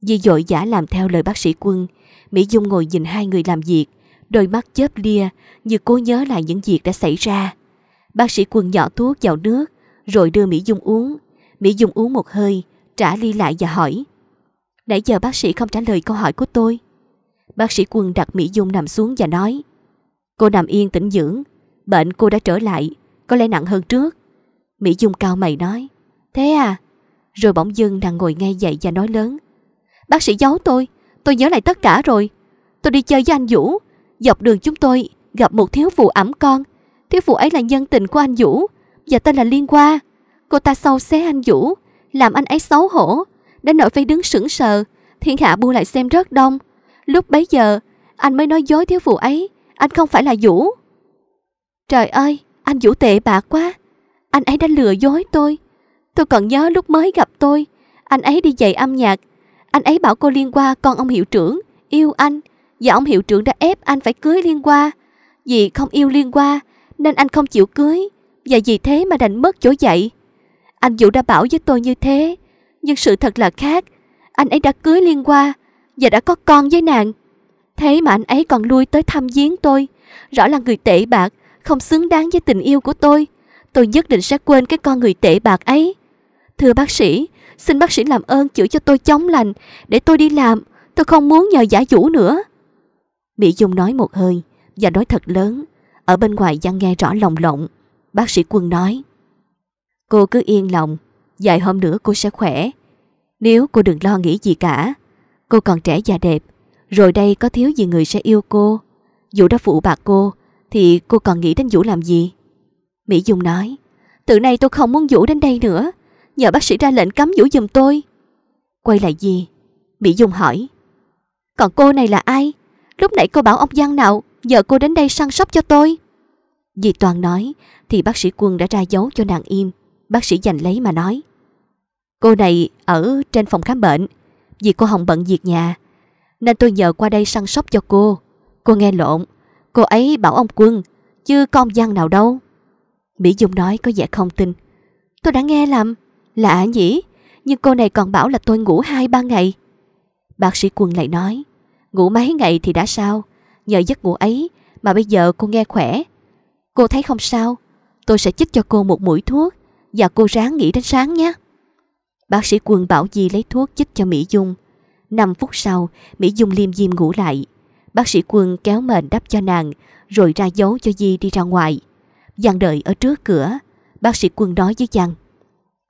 Di dội giả làm theo lời bác sĩ quân, Mỹ Dung ngồi nhìn hai người làm việc, đôi mắt chớp lia như cố nhớ lại những việc đã xảy ra. Bác sĩ quân nhỏ thuốc vào nước rồi đưa Mỹ Dung uống. Mỹ Dung uống một hơi, trả ly lại và hỏi. Nãy giờ bác sĩ không trả lời câu hỏi của tôi. Bác sĩ quân đặt Mỹ Dung nằm xuống và nói Cô nằm yên tĩnh dưỡng, bệnh cô đã trở lại, có lẽ nặng hơn trước. Mỹ Dung cao mày nói Thế à? Rồi bỗng dưng nàng ngồi ngay dậy và nói lớn Bác sĩ giấu tôi, tôi nhớ lại tất cả rồi. Tôi đi chơi với anh Vũ, dọc đường chúng tôi gặp một thiếu phụ ẩm con. Thiếu phụ ấy là nhân tình của anh Vũ và tên là Liên Hoa. Cô ta sâu xé anh Vũ, làm anh ấy xấu hổ, đến nỗi phải đứng sững sờ, thiên hạ buông lại xem rất đông. Lúc bấy giờ, anh mới nói dối thiếu phụ ấy, anh không phải là Vũ. Trời ơi, anh Vũ tệ bạc quá. Anh ấy đã lừa dối tôi. Tôi còn nhớ lúc mới gặp tôi, anh ấy đi dạy âm nhạc. Anh ấy bảo cô Liên qua con ông hiệu trưởng, yêu anh. Và ông hiệu trưởng đã ép anh phải cưới Liên qua. Vì không yêu Liên qua, nên anh không chịu cưới. Và vì thế mà đành mất chỗ dạy. Anh Vũ đã bảo với tôi như thế, nhưng sự thật là khác Anh ấy đã cưới Liên qua Và đã có con với nàng Thế mà anh ấy còn lui tới thăm viếng tôi Rõ là người tệ bạc Không xứng đáng với tình yêu của tôi Tôi nhất định sẽ quên cái con người tệ bạc ấy Thưa bác sĩ Xin bác sĩ làm ơn chữa cho tôi chóng lành Để tôi đi làm Tôi không muốn nhờ giả vũ nữa Mỹ Dung nói một hơi Và nói thật lớn Ở bên ngoài giang nghe rõ lòng lộng Bác sĩ quân nói Cô cứ yên lòng Vài hôm nữa cô sẽ khỏe nếu cô đừng lo nghĩ gì cả, cô còn trẻ và đẹp, rồi đây có thiếu gì người sẽ yêu cô. Vũ đã phụ bạc cô, thì cô còn nghĩ đến Vũ làm gì? Mỹ Dung nói, từ nay tôi không muốn Vũ đến đây nữa, nhờ bác sĩ ra lệnh cấm Vũ giùm tôi. Quay lại gì? Mỹ Dung hỏi. Còn cô này là ai? Lúc nãy cô bảo ông Giang nào, giờ cô đến đây săn sóc cho tôi. Vì Toàn nói, thì bác sĩ Quân đã ra dấu cho nàng im. Bác sĩ giành lấy mà nói. Cô này ở trên phòng khám bệnh Vì cô Hồng bận việc nhà Nên tôi nhờ qua đây săn sóc cho cô Cô nghe lộn Cô ấy bảo ông Quân Chứ con văn nào đâu Mỹ Dung nói có vẻ không tin Tôi đã nghe lầm Lạ nhỉ Nhưng cô này còn bảo là tôi ngủ 2-3 ngày Bác sĩ Quân lại nói Ngủ mấy ngày thì đã sao Nhờ giấc ngủ ấy Mà bây giờ cô nghe khỏe Cô thấy không sao Tôi sẽ chích cho cô một mũi thuốc Và cô ráng nghỉ đến sáng nhé Bác sĩ Quân bảo Di lấy thuốc chích cho Mỹ Dung. 5 phút sau, Mỹ Dung liêm diêm ngủ lại. Bác sĩ Quân kéo mền đắp cho nàng, rồi ra dấu cho Di đi ra ngoài. Giang đợi ở trước cửa, bác sĩ Quân nói với Giang.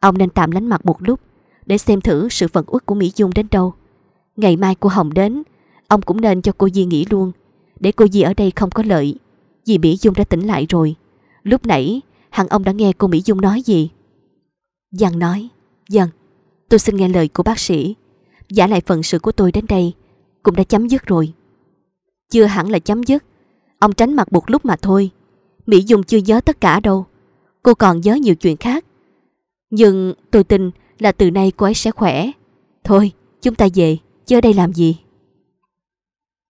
Ông nên tạm lánh mặt một lúc, để xem thử sự phận uất của Mỹ Dung đến đâu. Ngày mai cô Hồng đến, ông cũng nên cho cô Di nghỉ luôn, để cô Di ở đây không có lợi. Vì Mỹ Dung đã tỉnh lại rồi. Lúc nãy, hẳn ông đã nghe cô Mỹ Dung nói gì. Giang nói, Dần. Tôi xin nghe lời của bác sĩ Giả lại phần sự của tôi đến đây Cũng đã chấm dứt rồi Chưa hẳn là chấm dứt Ông tránh mặt một lúc mà thôi Mỹ Dung chưa nhớ tất cả đâu Cô còn nhớ nhiều chuyện khác Nhưng tôi tin là từ nay cô ấy sẽ khỏe Thôi chúng ta về Chứ ở đây làm gì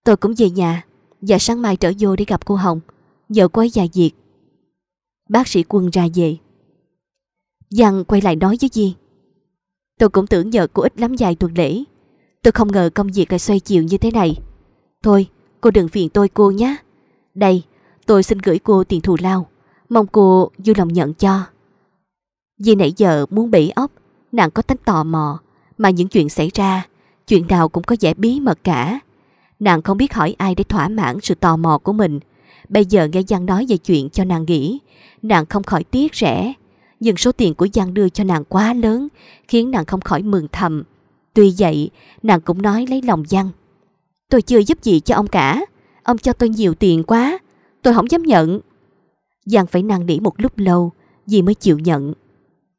Tôi cũng về nhà Và sáng mai trở vô để gặp cô Hồng Nhờ cô ấy dài diệt Bác sĩ quân ra về Giang quay lại nói với Duyên Tôi cũng tưởng nhờ cô ít lắm dài tuần lễ. Tôi không ngờ công việc lại xoay chiều như thế này. Thôi, cô đừng phiền tôi cô nhé. Đây, tôi xin gửi cô tiền thù lao. Mong cô vui lòng nhận cho. Vì nãy giờ muốn bỉ óc, nàng có tánh tò mò. Mà những chuyện xảy ra, chuyện nào cũng có vẻ bí mật cả. Nàng không biết hỏi ai để thỏa mãn sự tò mò của mình. Bây giờ nghe Giang nói về chuyện cho nàng nghĩ, nàng không khỏi tiếc rẻ nhưng số tiền của Giang đưa cho nàng quá lớn, khiến nàng không khỏi mừng thầm. Tuy vậy, nàng cũng nói lấy lòng Giang. Tôi chưa giúp gì cho ông cả, ông cho tôi nhiều tiền quá, tôi không dám nhận. Giang phải năn nỉ một lúc lâu, dì mới chịu nhận.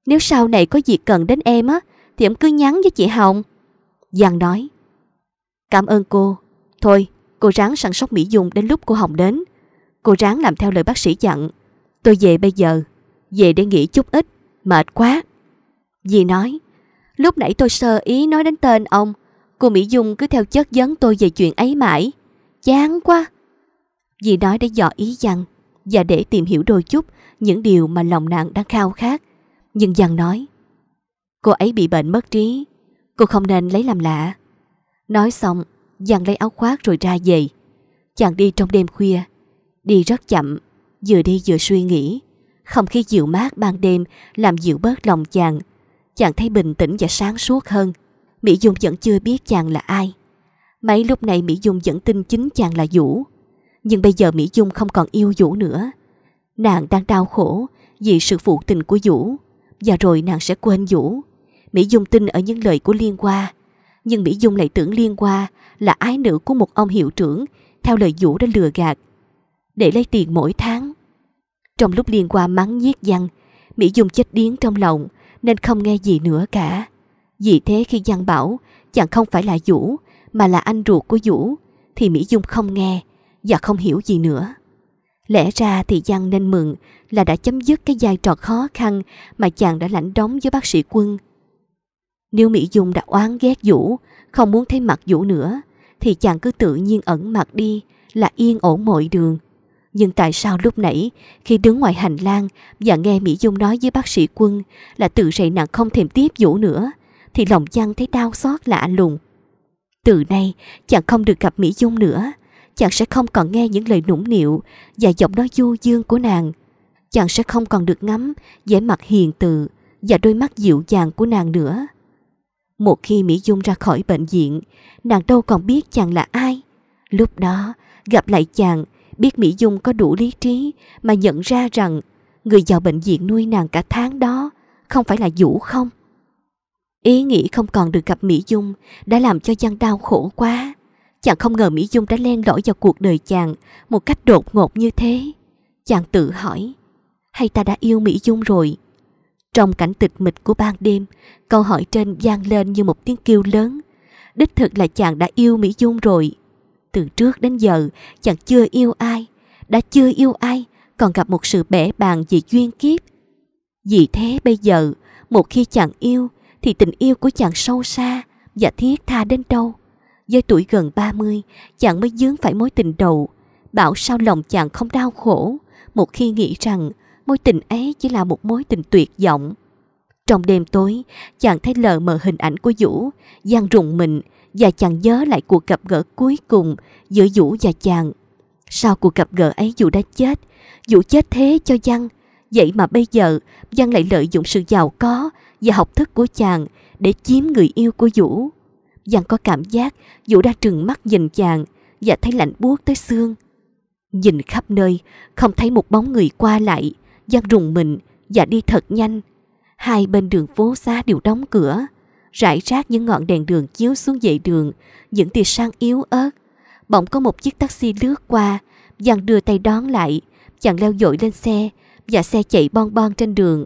Nếu sau này có việc cần đến em á, thì em cứ nhắn với chị Hồng. Giang nói, cảm ơn cô. Thôi, cô ráng sẵn sóc mỹ dung đến lúc cô Hồng đến. Cô ráng làm theo lời bác sĩ dặn. Tôi về bây giờ về để nghỉ chút ít, mệt quá. Dì nói, lúc nãy tôi sơ ý nói đến tên ông, cô Mỹ Dung cứ theo chất vấn tôi về chuyện ấy mãi. Chán quá. Dì nói để dò ý dằn và để tìm hiểu đôi chút những điều mà lòng nàng đang khao khát. Nhưng dằn nói, cô ấy bị bệnh mất trí, cô không nên lấy làm lạ. Nói xong, dằn lấy áo khoác rồi ra về. Chàng đi trong đêm khuya, đi rất chậm, vừa đi vừa suy nghĩ. Không khí dịu mát ban đêm làm dịu bớt lòng chàng. Chàng thấy bình tĩnh và sáng suốt hơn. Mỹ Dung vẫn chưa biết chàng là ai. Mấy lúc này Mỹ Dung vẫn tin chính chàng là Vũ. Nhưng bây giờ Mỹ Dung không còn yêu Vũ nữa. Nàng đang đau khổ vì sự phụ tình của Vũ. Và rồi nàng sẽ quên Vũ. Mỹ Dung tin ở những lời của Liên Hoa. Nhưng Mỹ Dung lại tưởng Liên Hoa là ái nữ của một ông hiệu trưởng theo lời Vũ đã lừa gạt. Để lấy tiền mỗi tháng trong lúc liên qua mắng nhiếc Giang, Mỹ Dung chết điếng trong lòng nên không nghe gì nữa cả. Vì thế khi Giang bảo chàng không phải là Vũ mà là anh ruột của Vũ thì Mỹ Dung không nghe và không hiểu gì nữa. Lẽ ra thì Giang nên mừng là đã chấm dứt cái vai trò khó khăn mà chàng đã lãnh đóng với bác sĩ quân. Nếu Mỹ Dung đã oán ghét Vũ, không muốn thấy mặt Vũ nữa, thì chàng cứ tự nhiên ẩn mặt đi là yên ổn mọi đường. Nhưng tại sao lúc nãy khi đứng ngoài hành lang và nghe Mỹ Dung nói với bác sĩ quân là từ rậy nặng không thèm tiếp vũ nữa thì lòng chàng thấy đau xót lạ lùng. Từ nay chàng không được gặp Mỹ Dung nữa chàng sẽ không còn nghe những lời nũng nịu và giọng nói du dương của nàng. Chàng sẽ không còn được ngắm vẻ mặt hiền từ và đôi mắt dịu dàng của nàng nữa. Một khi Mỹ Dung ra khỏi bệnh viện, nàng đâu còn biết chàng là ai. Lúc đó, gặp lại chàng biết Mỹ Dung có đủ lý trí mà nhận ra rằng người vào bệnh viện nuôi nàng cả tháng đó không phải là Vũ không. Ý nghĩ không còn được gặp Mỹ Dung đã làm cho Giang đau khổ quá. Chàng không ngờ Mỹ Dung đã len lỏi vào cuộc đời chàng một cách đột ngột như thế. Chàng tự hỏi, hay ta đã yêu Mỹ Dung rồi? Trong cảnh tịch mịch của ban đêm, câu hỏi trên vang lên như một tiếng kêu lớn. Đích thực là chàng đã yêu Mỹ Dung rồi từ trước đến giờ chẳng chưa yêu ai, đã chưa yêu ai, còn gặp một sự bẻ bàng vì duyên kiếp. Vì thế bây giờ, một khi chàng yêu, thì tình yêu của chàng sâu xa và thiết tha đến đâu. Với tuổi gần 30, chàng mới dướng phải mối tình đầu. Bảo sao lòng chàng không đau khổ, một khi nghĩ rằng mối tình ấy chỉ là một mối tình tuyệt vọng. Trong đêm tối, chàng thấy lờ mờ hình ảnh của Vũ, gian rụng mình và chàng nhớ lại cuộc gặp gỡ cuối cùng giữa Vũ và chàng. Sau cuộc gặp gỡ ấy Vũ đã chết, Vũ chết thế cho Văn. Vậy mà bây giờ, Văn lại lợi dụng sự giàu có và học thức của chàng để chiếm người yêu của Vũ. Văn có cảm giác Vũ đã trừng mắt nhìn chàng và thấy lạnh buốt tới xương. Nhìn khắp nơi, không thấy một bóng người qua lại, Văn rùng mình và đi thật nhanh. Hai bên đường phố xá đều đóng cửa rải rác những ngọn đèn đường chiếu xuống dãy đường, những tia sáng yếu ớt. Bỗng có một chiếc taxi lướt qua, chàng đưa tay đón lại, chàng leo dội lên xe và xe chạy bon bon trên đường.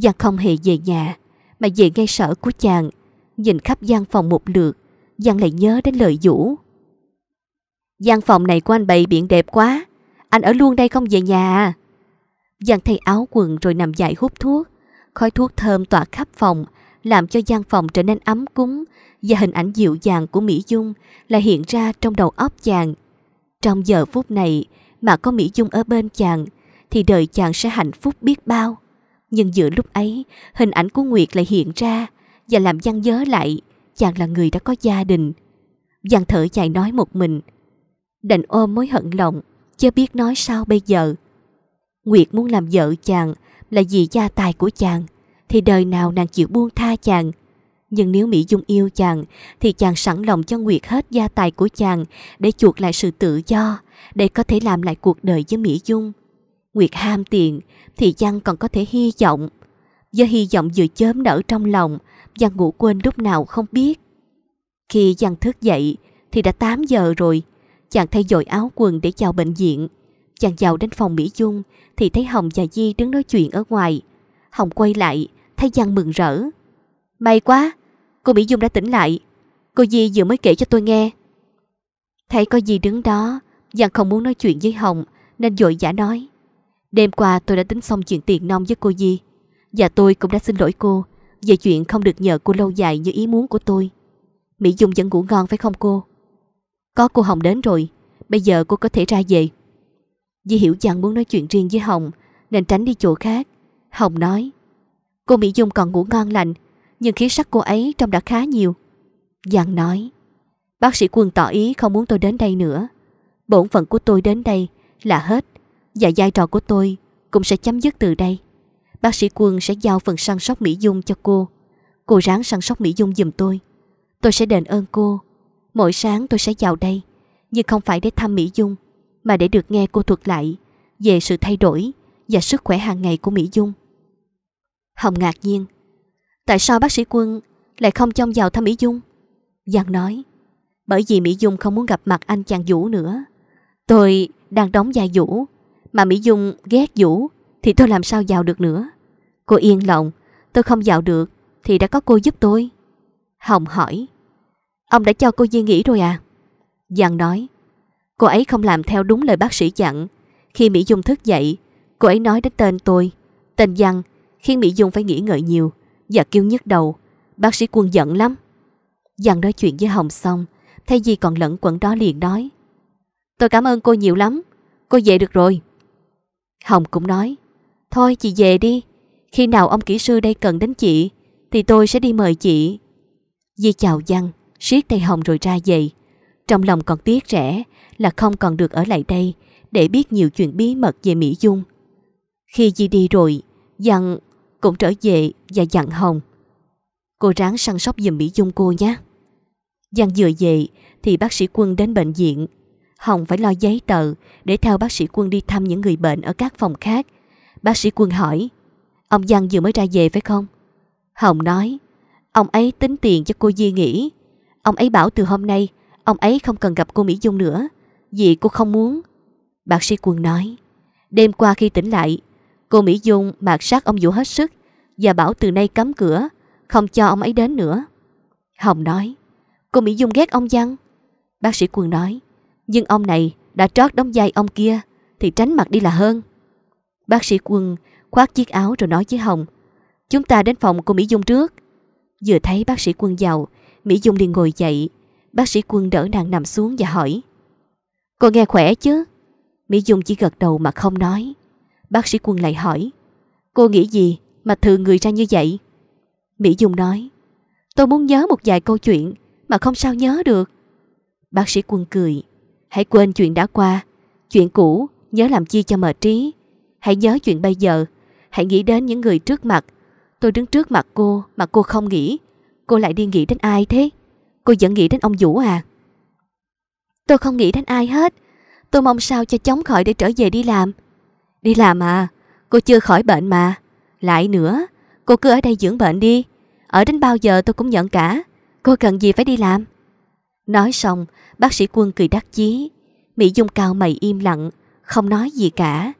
Chàng không hề về nhà, mà về ngay sở của chàng. Nhìn khắp gian phòng một lượt, Giang lại nhớ đến lời vũ. Gian phòng này của anh bày biện đẹp quá. Anh ở luôn đây không về nhà à? Giang thay áo quần rồi nằm dài hút thuốc. Khói thuốc thơm tỏa khắp phòng làm cho gian phòng trở nên ấm cúng và hình ảnh dịu dàng của Mỹ Dung lại hiện ra trong đầu óc chàng. Trong giờ phút này mà có Mỹ Dung ở bên chàng thì đời chàng sẽ hạnh phúc biết bao. Nhưng giữa lúc ấy, hình ảnh của Nguyệt lại hiện ra và làm Giang nhớ lại chàng là người đã có gia đình. Giang thở dài nói một mình. Đành ôm mối hận lòng, chưa biết nói sao bây giờ. Nguyệt muốn làm vợ chàng là vì gia tài của chàng – thì đời nào nàng chịu buông tha chàng. Nhưng nếu Mỹ Dung yêu chàng, thì chàng sẵn lòng cho Nguyệt hết gia tài của chàng để chuộc lại sự tự do, để có thể làm lại cuộc đời với Mỹ Dung. Nguyệt ham tiền, thì chàng còn có thể hy vọng. Do hy vọng vừa chớm nở trong lòng, chàng ngủ quên lúc nào không biết. Khi chàng thức dậy, thì đã 8 giờ rồi. Chàng thay dội áo quần để vào bệnh viện. Chàng vào đến phòng Mỹ Dung, thì thấy Hồng và Di đứng nói chuyện ở ngoài. Hồng quay lại, thấy Giang mừng rỡ. May quá, cô Mỹ Dung đã tỉnh lại. Cô Di vừa mới kể cho tôi nghe. Thấy có gì đứng đó, Giang không muốn nói chuyện với Hồng nên dội giả nói. Đêm qua tôi đã tính xong chuyện tiền nông với cô Di và tôi cũng đã xin lỗi cô về chuyện không được nhờ cô lâu dài như ý muốn của tôi. Mỹ Dung vẫn ngủ ngon phải không cô? Có cô Hồng đến rồi, bây giờ cô có thể ra về. Di hiểu Giang muốn nói chuyện riêng với Hồng nên tránh đi chỗ khác. Hồng nói Cô Mỹ Dung còn ngủ ngon lành Nhưng khí sắc cô ấy trông đã khá nhiều Giang nói Bác sĩ quân tỏ ý không muốn tôi đến đây nữa Bổn phận của tôi đến đây là hết Và vai trò của tôi cũng sẽ chấm dứt từ đây Bác sĩ quân sẽ giao phần săn sóc Mỹ Dung cho cô Cô ráng săn sóc Mỹ Dung giùm tôi Tôi sẽ đền ơn cô Mỗi sáng tôi sẽ vào đây Nhưng không phải để thăm Mỹ Dung Mà để được nghe cô thuật lại Về sự thay đổi Và sức khỏe hàng ngày của Mỹ Dung Hồng ngạc nhiên. Tại sao bác sĩ Quân lại không trông vào thăm Mỹ Dung? Giang nói. Bởi vì Mỹ Dung không muốn gặp mặt anh chàng Vũ nữa. Tôi đang đóng vai Vũ. Mà Mỹ Dung ghét Vũ thì tôi làm sao vào được nữa. Cô yên lòng. Tôi không vào được thì đã có cô giúp tôi. Hồng hỏi. Ông đã cho cô Di nghỉ rồi à? Giang nói. Cô ấy không làm theo đúng lời bác sĩ dặn. Khi Mỹ Dung thức dậy, cô ấy nói đến tên tôi, tên Giang khiến Mỹ Dung phải nghĩ ngợi nhiều và kêu nhức đầu. Bác sĩ quân giận lắm. dặn nói chuyện với Hồng xong, thay gì còn lẫn quẩn đó liền nói. Tôi cảm ơn cô nhiều lắm, cô về được rồi. Hồng cũng nói, thôi chị về đi, khi nào ông kỹ sư đây cần đến chị, thì tôi sẽ đi mời chị. Di chào văn siết tay Hồng rồi ra về. Trong lòng còn tiếc rẻ là không còn được ở lại đây để biết nhiều chuyện bí mật về Mỹ Dung. Khi Di đi rồi, dặn cũng trở về và dặn Hồng. Cô ráng săn sóc giùm Mỹ Dung cô nhé. Giang vừa về thì bác sĩ quân đến bệnh viện. Hồng phải lo giấy tờ để theo bác sĩ quân đi thăm những người bệnh ở các phòng khác. Bác sĩ quân hỏi, ông Giang vừa mới ra về phải không? Hồng nói, ông ấy tính tiền cho cô Di nghỉ. Ông ấy bảo từ hôm nay, ông ấy không cần gặp cô Mỹ Dung nữa, vì cô không muốn. Bác sĩ quân nói, đêm qua khi tỉnh lại, Cô Mỹ Dung mạt sát ông Vũ hết sức và bảo từ nay cấm cửa, không cho ông ấy đến nữa. Hồng nói, cô Mỹ Dung ghét ông Văn. Bác sĩ Quân nói, nhưng ông này đã trót đóng vai ông kia thì tránh mặt đi là hơn. Bác sĩ Quân khoác chiếc áo rồi nói với Hồng, chúng ta đến phòng cô Mỹ Dung trước. Vừa thấy bác sĩ Quân vào, Mỹ Dung liền ngồi dậy. Bác sĩ Quân đỡ nàng nằm xuống và hỏi, cô nghe khỏe chứ? Mỹ Dung chỉ gật đầu mà không nói. Bác sĩ quân lại hỏi Cô nghĩ gì mà thường người ra như vậy? Mỹ Dung nói Tôi muốn nhớ một vài câu chuyện mà không sao nhớ được. Bác sĩ quân cười Hãy quên chuyện đã qua Chuyện cũ nhớ làm chi cho mệt trí Hãy nhớ chuyện bây giờ Hãy nghĩ đến những người trước mặt Tôi đứng trước mặt cô mà cô không nghĩ Cô lại đi nghĩ đến ai thế Cô vẫn nghĩ đến ông Vũ à Tôi không nghĩ đến ai hết Tôi mong sao cho chóng khỏi để trở về đi làm Đi làm à, cô chưa khỏi bệnh mà. Lại nữa, cô cứ ở đây dưỡng bệnh đi. Ở đến bao giờ tôi cũng nhận cả. Cô cần gì phải đi làm? Nói xong, bác sĩ quân cười đắc chí. Mỹ Dung cao mày im lặng, không nói gì cả.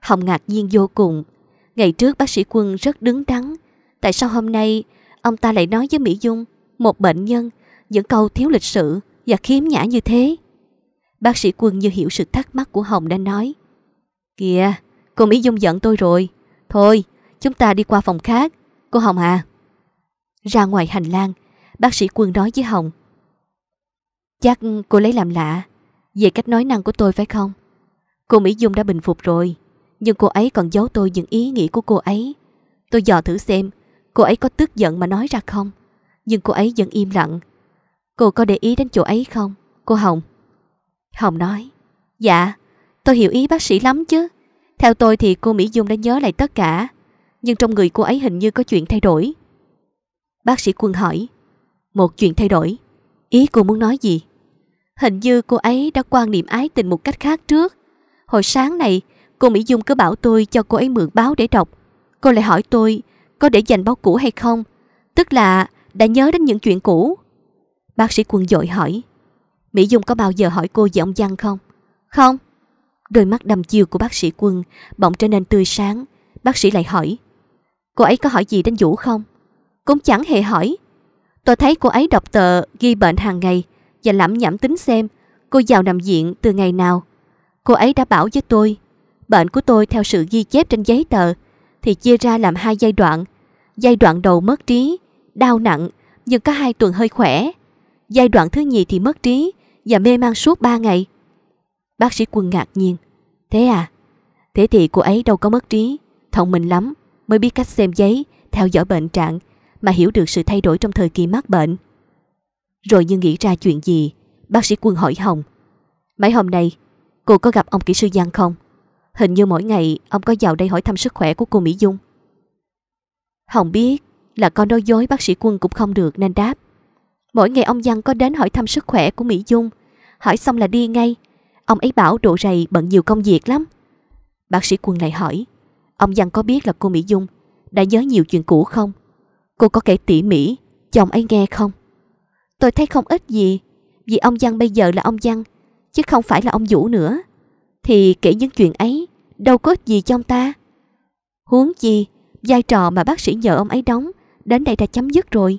Hồng ngạc nhiên vô cùng. Ngày trước bác sĩ quân rất đứng đắn. Tại sao hôm nay ông ta lại nói với Mỹ Dung, một bệnh nhân, những câu thiếu lịch sự và khiếm nhã như thế? Bác sĩ quân như hiểu sự thắc mắc của Hồng đã nói. Kìa, Cô Mỹ Dung giận tôi rồi. Thôi, chúng ta đi qua phòng khác. Cô Hồng à. Ra ngoài hành lang, bác sĩ quân nói với Hồng. Chắc cô lấy làm lạ về cách nói năng của tôi phải không? Cô Mỹ Dung đã bình phục rồi, nhưng cô ấy còn giấu tôi những ý nghĩ của cô ấy. Tôi dò thử xem cô ấy có tức giận mà nói ra không, nhưng cô ấy vẫn im lặng. Cô có để ý đến chỗ ấy không, cô Hồng? Hồng nói, dạ, tôi hiểu ý bác sĩ lắm chứ. Theo tôi thì cô Mỹ Dung đã nhớ lại tất cả, nhưng trong người cô ấy hình như có chuyện thay đổi. Bác sĩ quân hỏi, một chuyện thay đổi, ý cô muốn nói gì? Hình như cô ấy đã quan niệm ái tình một cách khác trước. Hồi sáng này, cô Mỹ Dung cứ bảo tôi cho cô ấy mượn báo để đọc. Cô lại hỏi tôi có để dành báo cũ hay không, tức là đã nhớ đến những chuyện cũ. Bác sĩ quân dội hỏi, Mỹ Dung có bao giờ hỏi cô về ông giang không? Không, Đôi mắt đăm chiêu của bác sĩ quân bỗng trở nên tươi sáng. Bác sĩ lại hỏi. Cô ấy có hỏi gì đến Vũ không? Cũng chẳng hề hỏi. Tôi thấy cô ấy đọc tờ ghi bệnh hàng ngày và lẩm nhẩm tính xem cô vào nằm viện từ ngày nào. Cô ấy đã bảo với tôi, bệnh của tôi theo sự ghi chép trên giấy tờ thì chia ra làm hai giai đoạn. Giai đoạn đầu mất trí, đau nặng nhưng có hai tuần hơi khỏe. Giai đoạn thứ nhì thì mất trí và mê man suốt ba ngày. Bác sĩ quân ngạc nhiên. Thế à? Thế thì cô ấy đâu có mất trí, thông minh lắm, mới biết cách xem giấy, theo dõi bệnh trạng, mà hiểu được sự thay đổi trong thời kỳ mắc bệnh. Rồi như nghĩ ra chuyện gì, bác sĩ quân hỏi Hồng. Mấy hôm nay, cô có gặp ông kỹ sư Giang không? Hình như mỗi ngày ông có vào đây hỏi thăm sức khỏe của cô Mỹ Dung. Hồng biết là con nói dối bác sĩ quân cũng không được nên đáp. Mỗi ngày ông Giang có đến hỏi thăm sức khỏe của Mỹ Dung, hỏi xong là đi ngay, Ông ấy bảo độ rầy bận nhiều công việc lắm. Bác sĩ quân lại hỏi, ông Văn có biết là cô Mỹ Dung đã nhớ nhiều chuyện cũ không? Cô có kể tỉ mỉ chồng ấy nghe không? Tôi thấy không ít gì, vì ông Văn bây giờ là ông Văn, chứ không phải là ông Vũ nữa. Thì kể những chuyện ấy đâu có ích gì cho ông ta. Huống gì, vai trò mà bác sĩ nhờ ông ấy đóng đến đây đã chấm dứt rồi.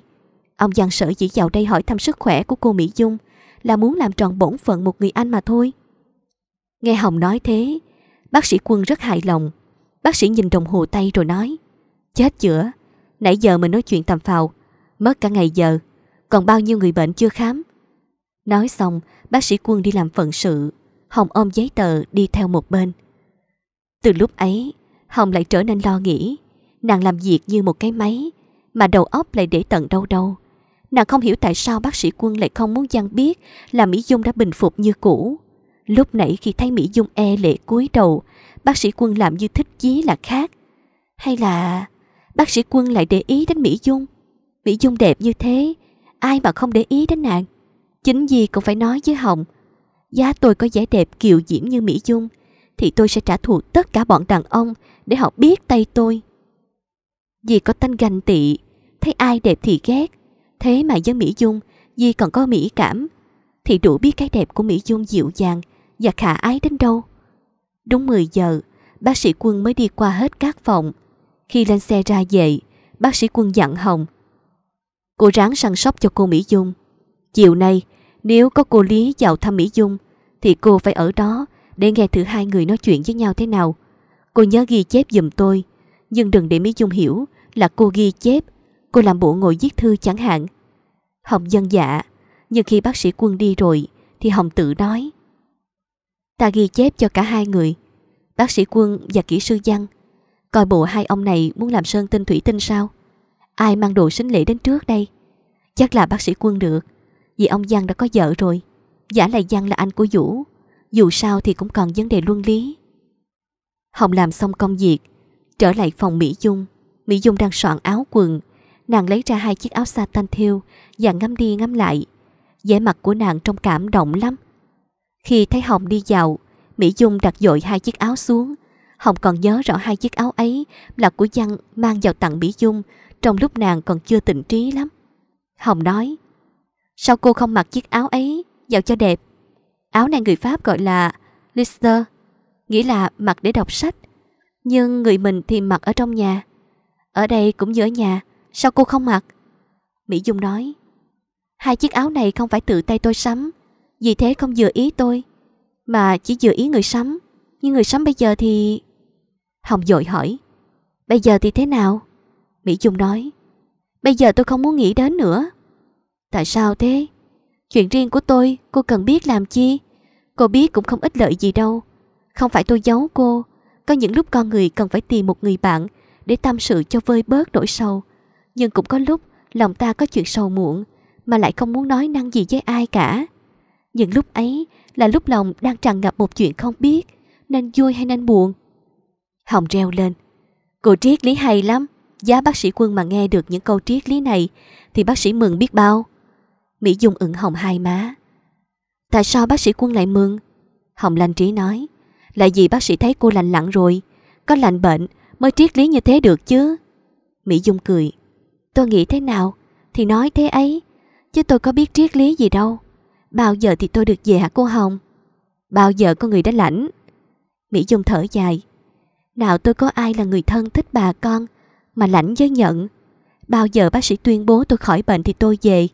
Ông Giang sợ chỉ vào đây hỏi thăm sức khỏe của cô Mỹ Dung là muốn làm tròn bổn phận một người anh mà thôi. Nghe Hồng nói thế, bác sĩ quân rất hài lòng. Bác sĩ nhìn đồng hồ tay rồi nói, chết chữa, nãy giờ mình nói chuyện tầm phào, mất cả ngày giờ, còn bao nhiêu người bệnh chưa khám. Nói xong, bác sĩ quân đi làm phận sự, Hồng ôm giấy tờ đi theo một bên. Từ lúc ấy, Hồng lại trở nên lo nghĩ, nàng làm việc như một cái máy, mà đầu óc lại để tận đâu đâu. Nàng không hiểu tại sao bác sĩ quân lại không muốn Giang biết là Mỹ Dung đã bình phục như cũ. Lúc nãy khi thấy Mỹ Dung e lệ cúi đầu, bác sĩ quân làm như thích chí là khác. Hay là bác sĩ quân lại để ý đến Mỹ Dung? Mỹ Dung đẹp như thế, ai mà không để ý đến nàng? Chính gì cũng phải nói với Hồng. Giá tôi có vẻ đẹp kiều diễm như Mỹ Dung, thì tôi sẽ trả thù tất cả bọn đàn ông để họ biết tay tôi. vì có tanh ganh tị, thấy ai đẹp thì ghét. Thế mà với Mỹ Dung, dì còn có mỹ cảm, thì đủ biết cái đẹp của Mỹ Dung dịu dàng, và khả ái đến đâu. Đúng 10 giờ, bác sĩ quân mới đi qua hết các phòng. Khi lên xe ra về, bác sĩ quân dặn Hồng. Cô ráng săn sóc cho cô Mỹ Dung. Chiều nay, nếu có cô Lý vào thăm Mỹ Dung, thì cô phải ở đó để nghe thử hai người nói chuyện với nhau thế nào. Cô nhớ ghi chép giùm tôi, nhưng đừng để Mỹ Dung hiểu là cô ghi chép, cô làm bộ ngồi viết thư chẳng hạn. Hồng dân vâng dạ, nhưng khi bác sĩ quân đi rồi, thì Hồng tự nói. Ta ghi chép cho cả hai người, bác sĩ quân và kỹ sư văn. Coi bộ hai ông này muốn làm sơn tinh thủy tinh sao? Ai mang đồ sính lễ đến trước đây? Chắc là bác sĩ quân được, vì ông văn đã có vợ rồi. Giả lại văn là anh của Vũ, dù sao thì cũng còn vấn đề luân lý. Hồng làm xong công việc, trở lại phòng Mỹ Dung. Mỹ Dung đang soạn áo quần, nàng lấy ra hai chiếc áo sa tanh thêu và ngắm đi ngắm lại. vẻ mặt của nàng trông cảm động lắm, khi thấy Hồng đi dạo, Mỹ Dung đặt dội hai chiếc áo xuống. Hồng còn nhớ rõ hai chiếc áo ấy là của Giang mang vào tặng Mỹ Dung trong lúc nàng còn chưa tỉnh trí lắm. Hồng nói, sao cô không mặc chiếc áo ấy vào cho đẹp? Áo này người Pháp gọi là Lister, nghĩa là mặc để đọc sách. Nhưng người mình thì mặc ở trong nhà. Ở đây cũng như ở nhà, sao cô không mặc? Mỹ Dung nói, hai chiếc áo này không phải tự tay tôi sắm, vì thế không vừa ý tôi Mà chỉ vừa ý người sắm Nhưng người sắm bây giờ thì Hồng dội hỏi Bây giờ thì thế nào Mỹ Dung nói Bây giờ tôi không muốn nghĩ đến nữa Tại sao thế Chuyện riêng của tôi cô cần biết làm chi Cô biết cũng không ít lợi gì đâu Không phải tôi giấu cô Có những lúc con người cần phải tìm một người bạn Để tâm sự cho vơi bớt nỗi sầu Nhưng cũng có lúc lòng ta có chuyện sầu muộn Mà lại không muốn nói năng gì với ai cả những lúc ấy là lúc lòng đang tràn ngập một chuyện không biết, nên vui hay nên buồn. Hồng reo lên. Cô triết lý hay lắm. Giá bác sĩ quân mà nghe được những câu triết lý này thì bác sĩ mừng biết bao. Mỹ Dung ửng hồng hai má. Tại sao bác sĩ quân lại mừng? Hồng lành Trí nói. Là vì bác sĩ thấy cô lành lặn rồi. Có lành bệnh mới triết lý như thế được chứ. Mỹ Dung cười. Tôi nghĩ thế nào thì nói thế ấy. Chứ tôi có biết triết lý gì đâu. Bao giờ thì tôi được về hả cô Hồng? Bao giờ có người đã lãnh? Mỹ Dung thở dài. Nào tôi có ai là người thân thích bà con mà lãnh giới nhận. Bao giờ bác sĩ tuyên bố tôi khỏi bệnh thì tôi về.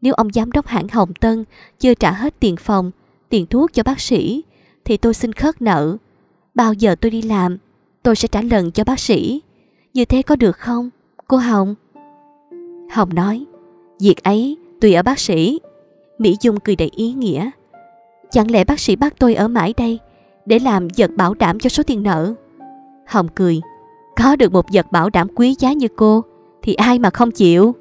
Nếu ông giám đốc hãng Hồng Tân chưa trả hết tiền phòng, tiền thuốc cho bác sĩ thì tôi xin khất nợ. Bao giờ tôi đi làm, tôi sẽ trả lần cho bác sĩ. Như thế có được không, cô Hồng? Hồng nói, việc ấy tùy ở bác sĩ Mỹ Dung cười đầy ý nghĩa. Chẳng lẽ bác sĩ bắt tôi ở mãi đây để làm vật bảo đảm cho số tiền nợ? Hồng cười, có được một vật bảo đảm quý giá như cô thì ai mà không chịu?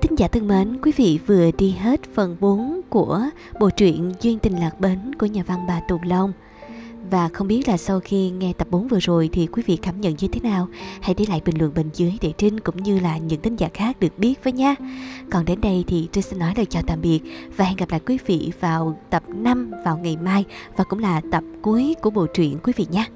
thính giả thân mến, quý vị vừa đi hết phần 4 của bộ truyện Duyên tình lạc bến của nhà văn bà Tùng Long. Và không biết là sau khi nghe tập 4 vừa rồi thì quý vị cảm nhận như thế nào? Hãy để lại bình luận bên dưới để Trinh cũng như là những thính giả khác được biết với nha. Còn đến đây thì Trinh xin nói lời chào tạm biệt và hẹn gặp lại quý vị vào tập 5 vào ngày mai và cũng là tập cuối của bộ truyện quý vị nhé.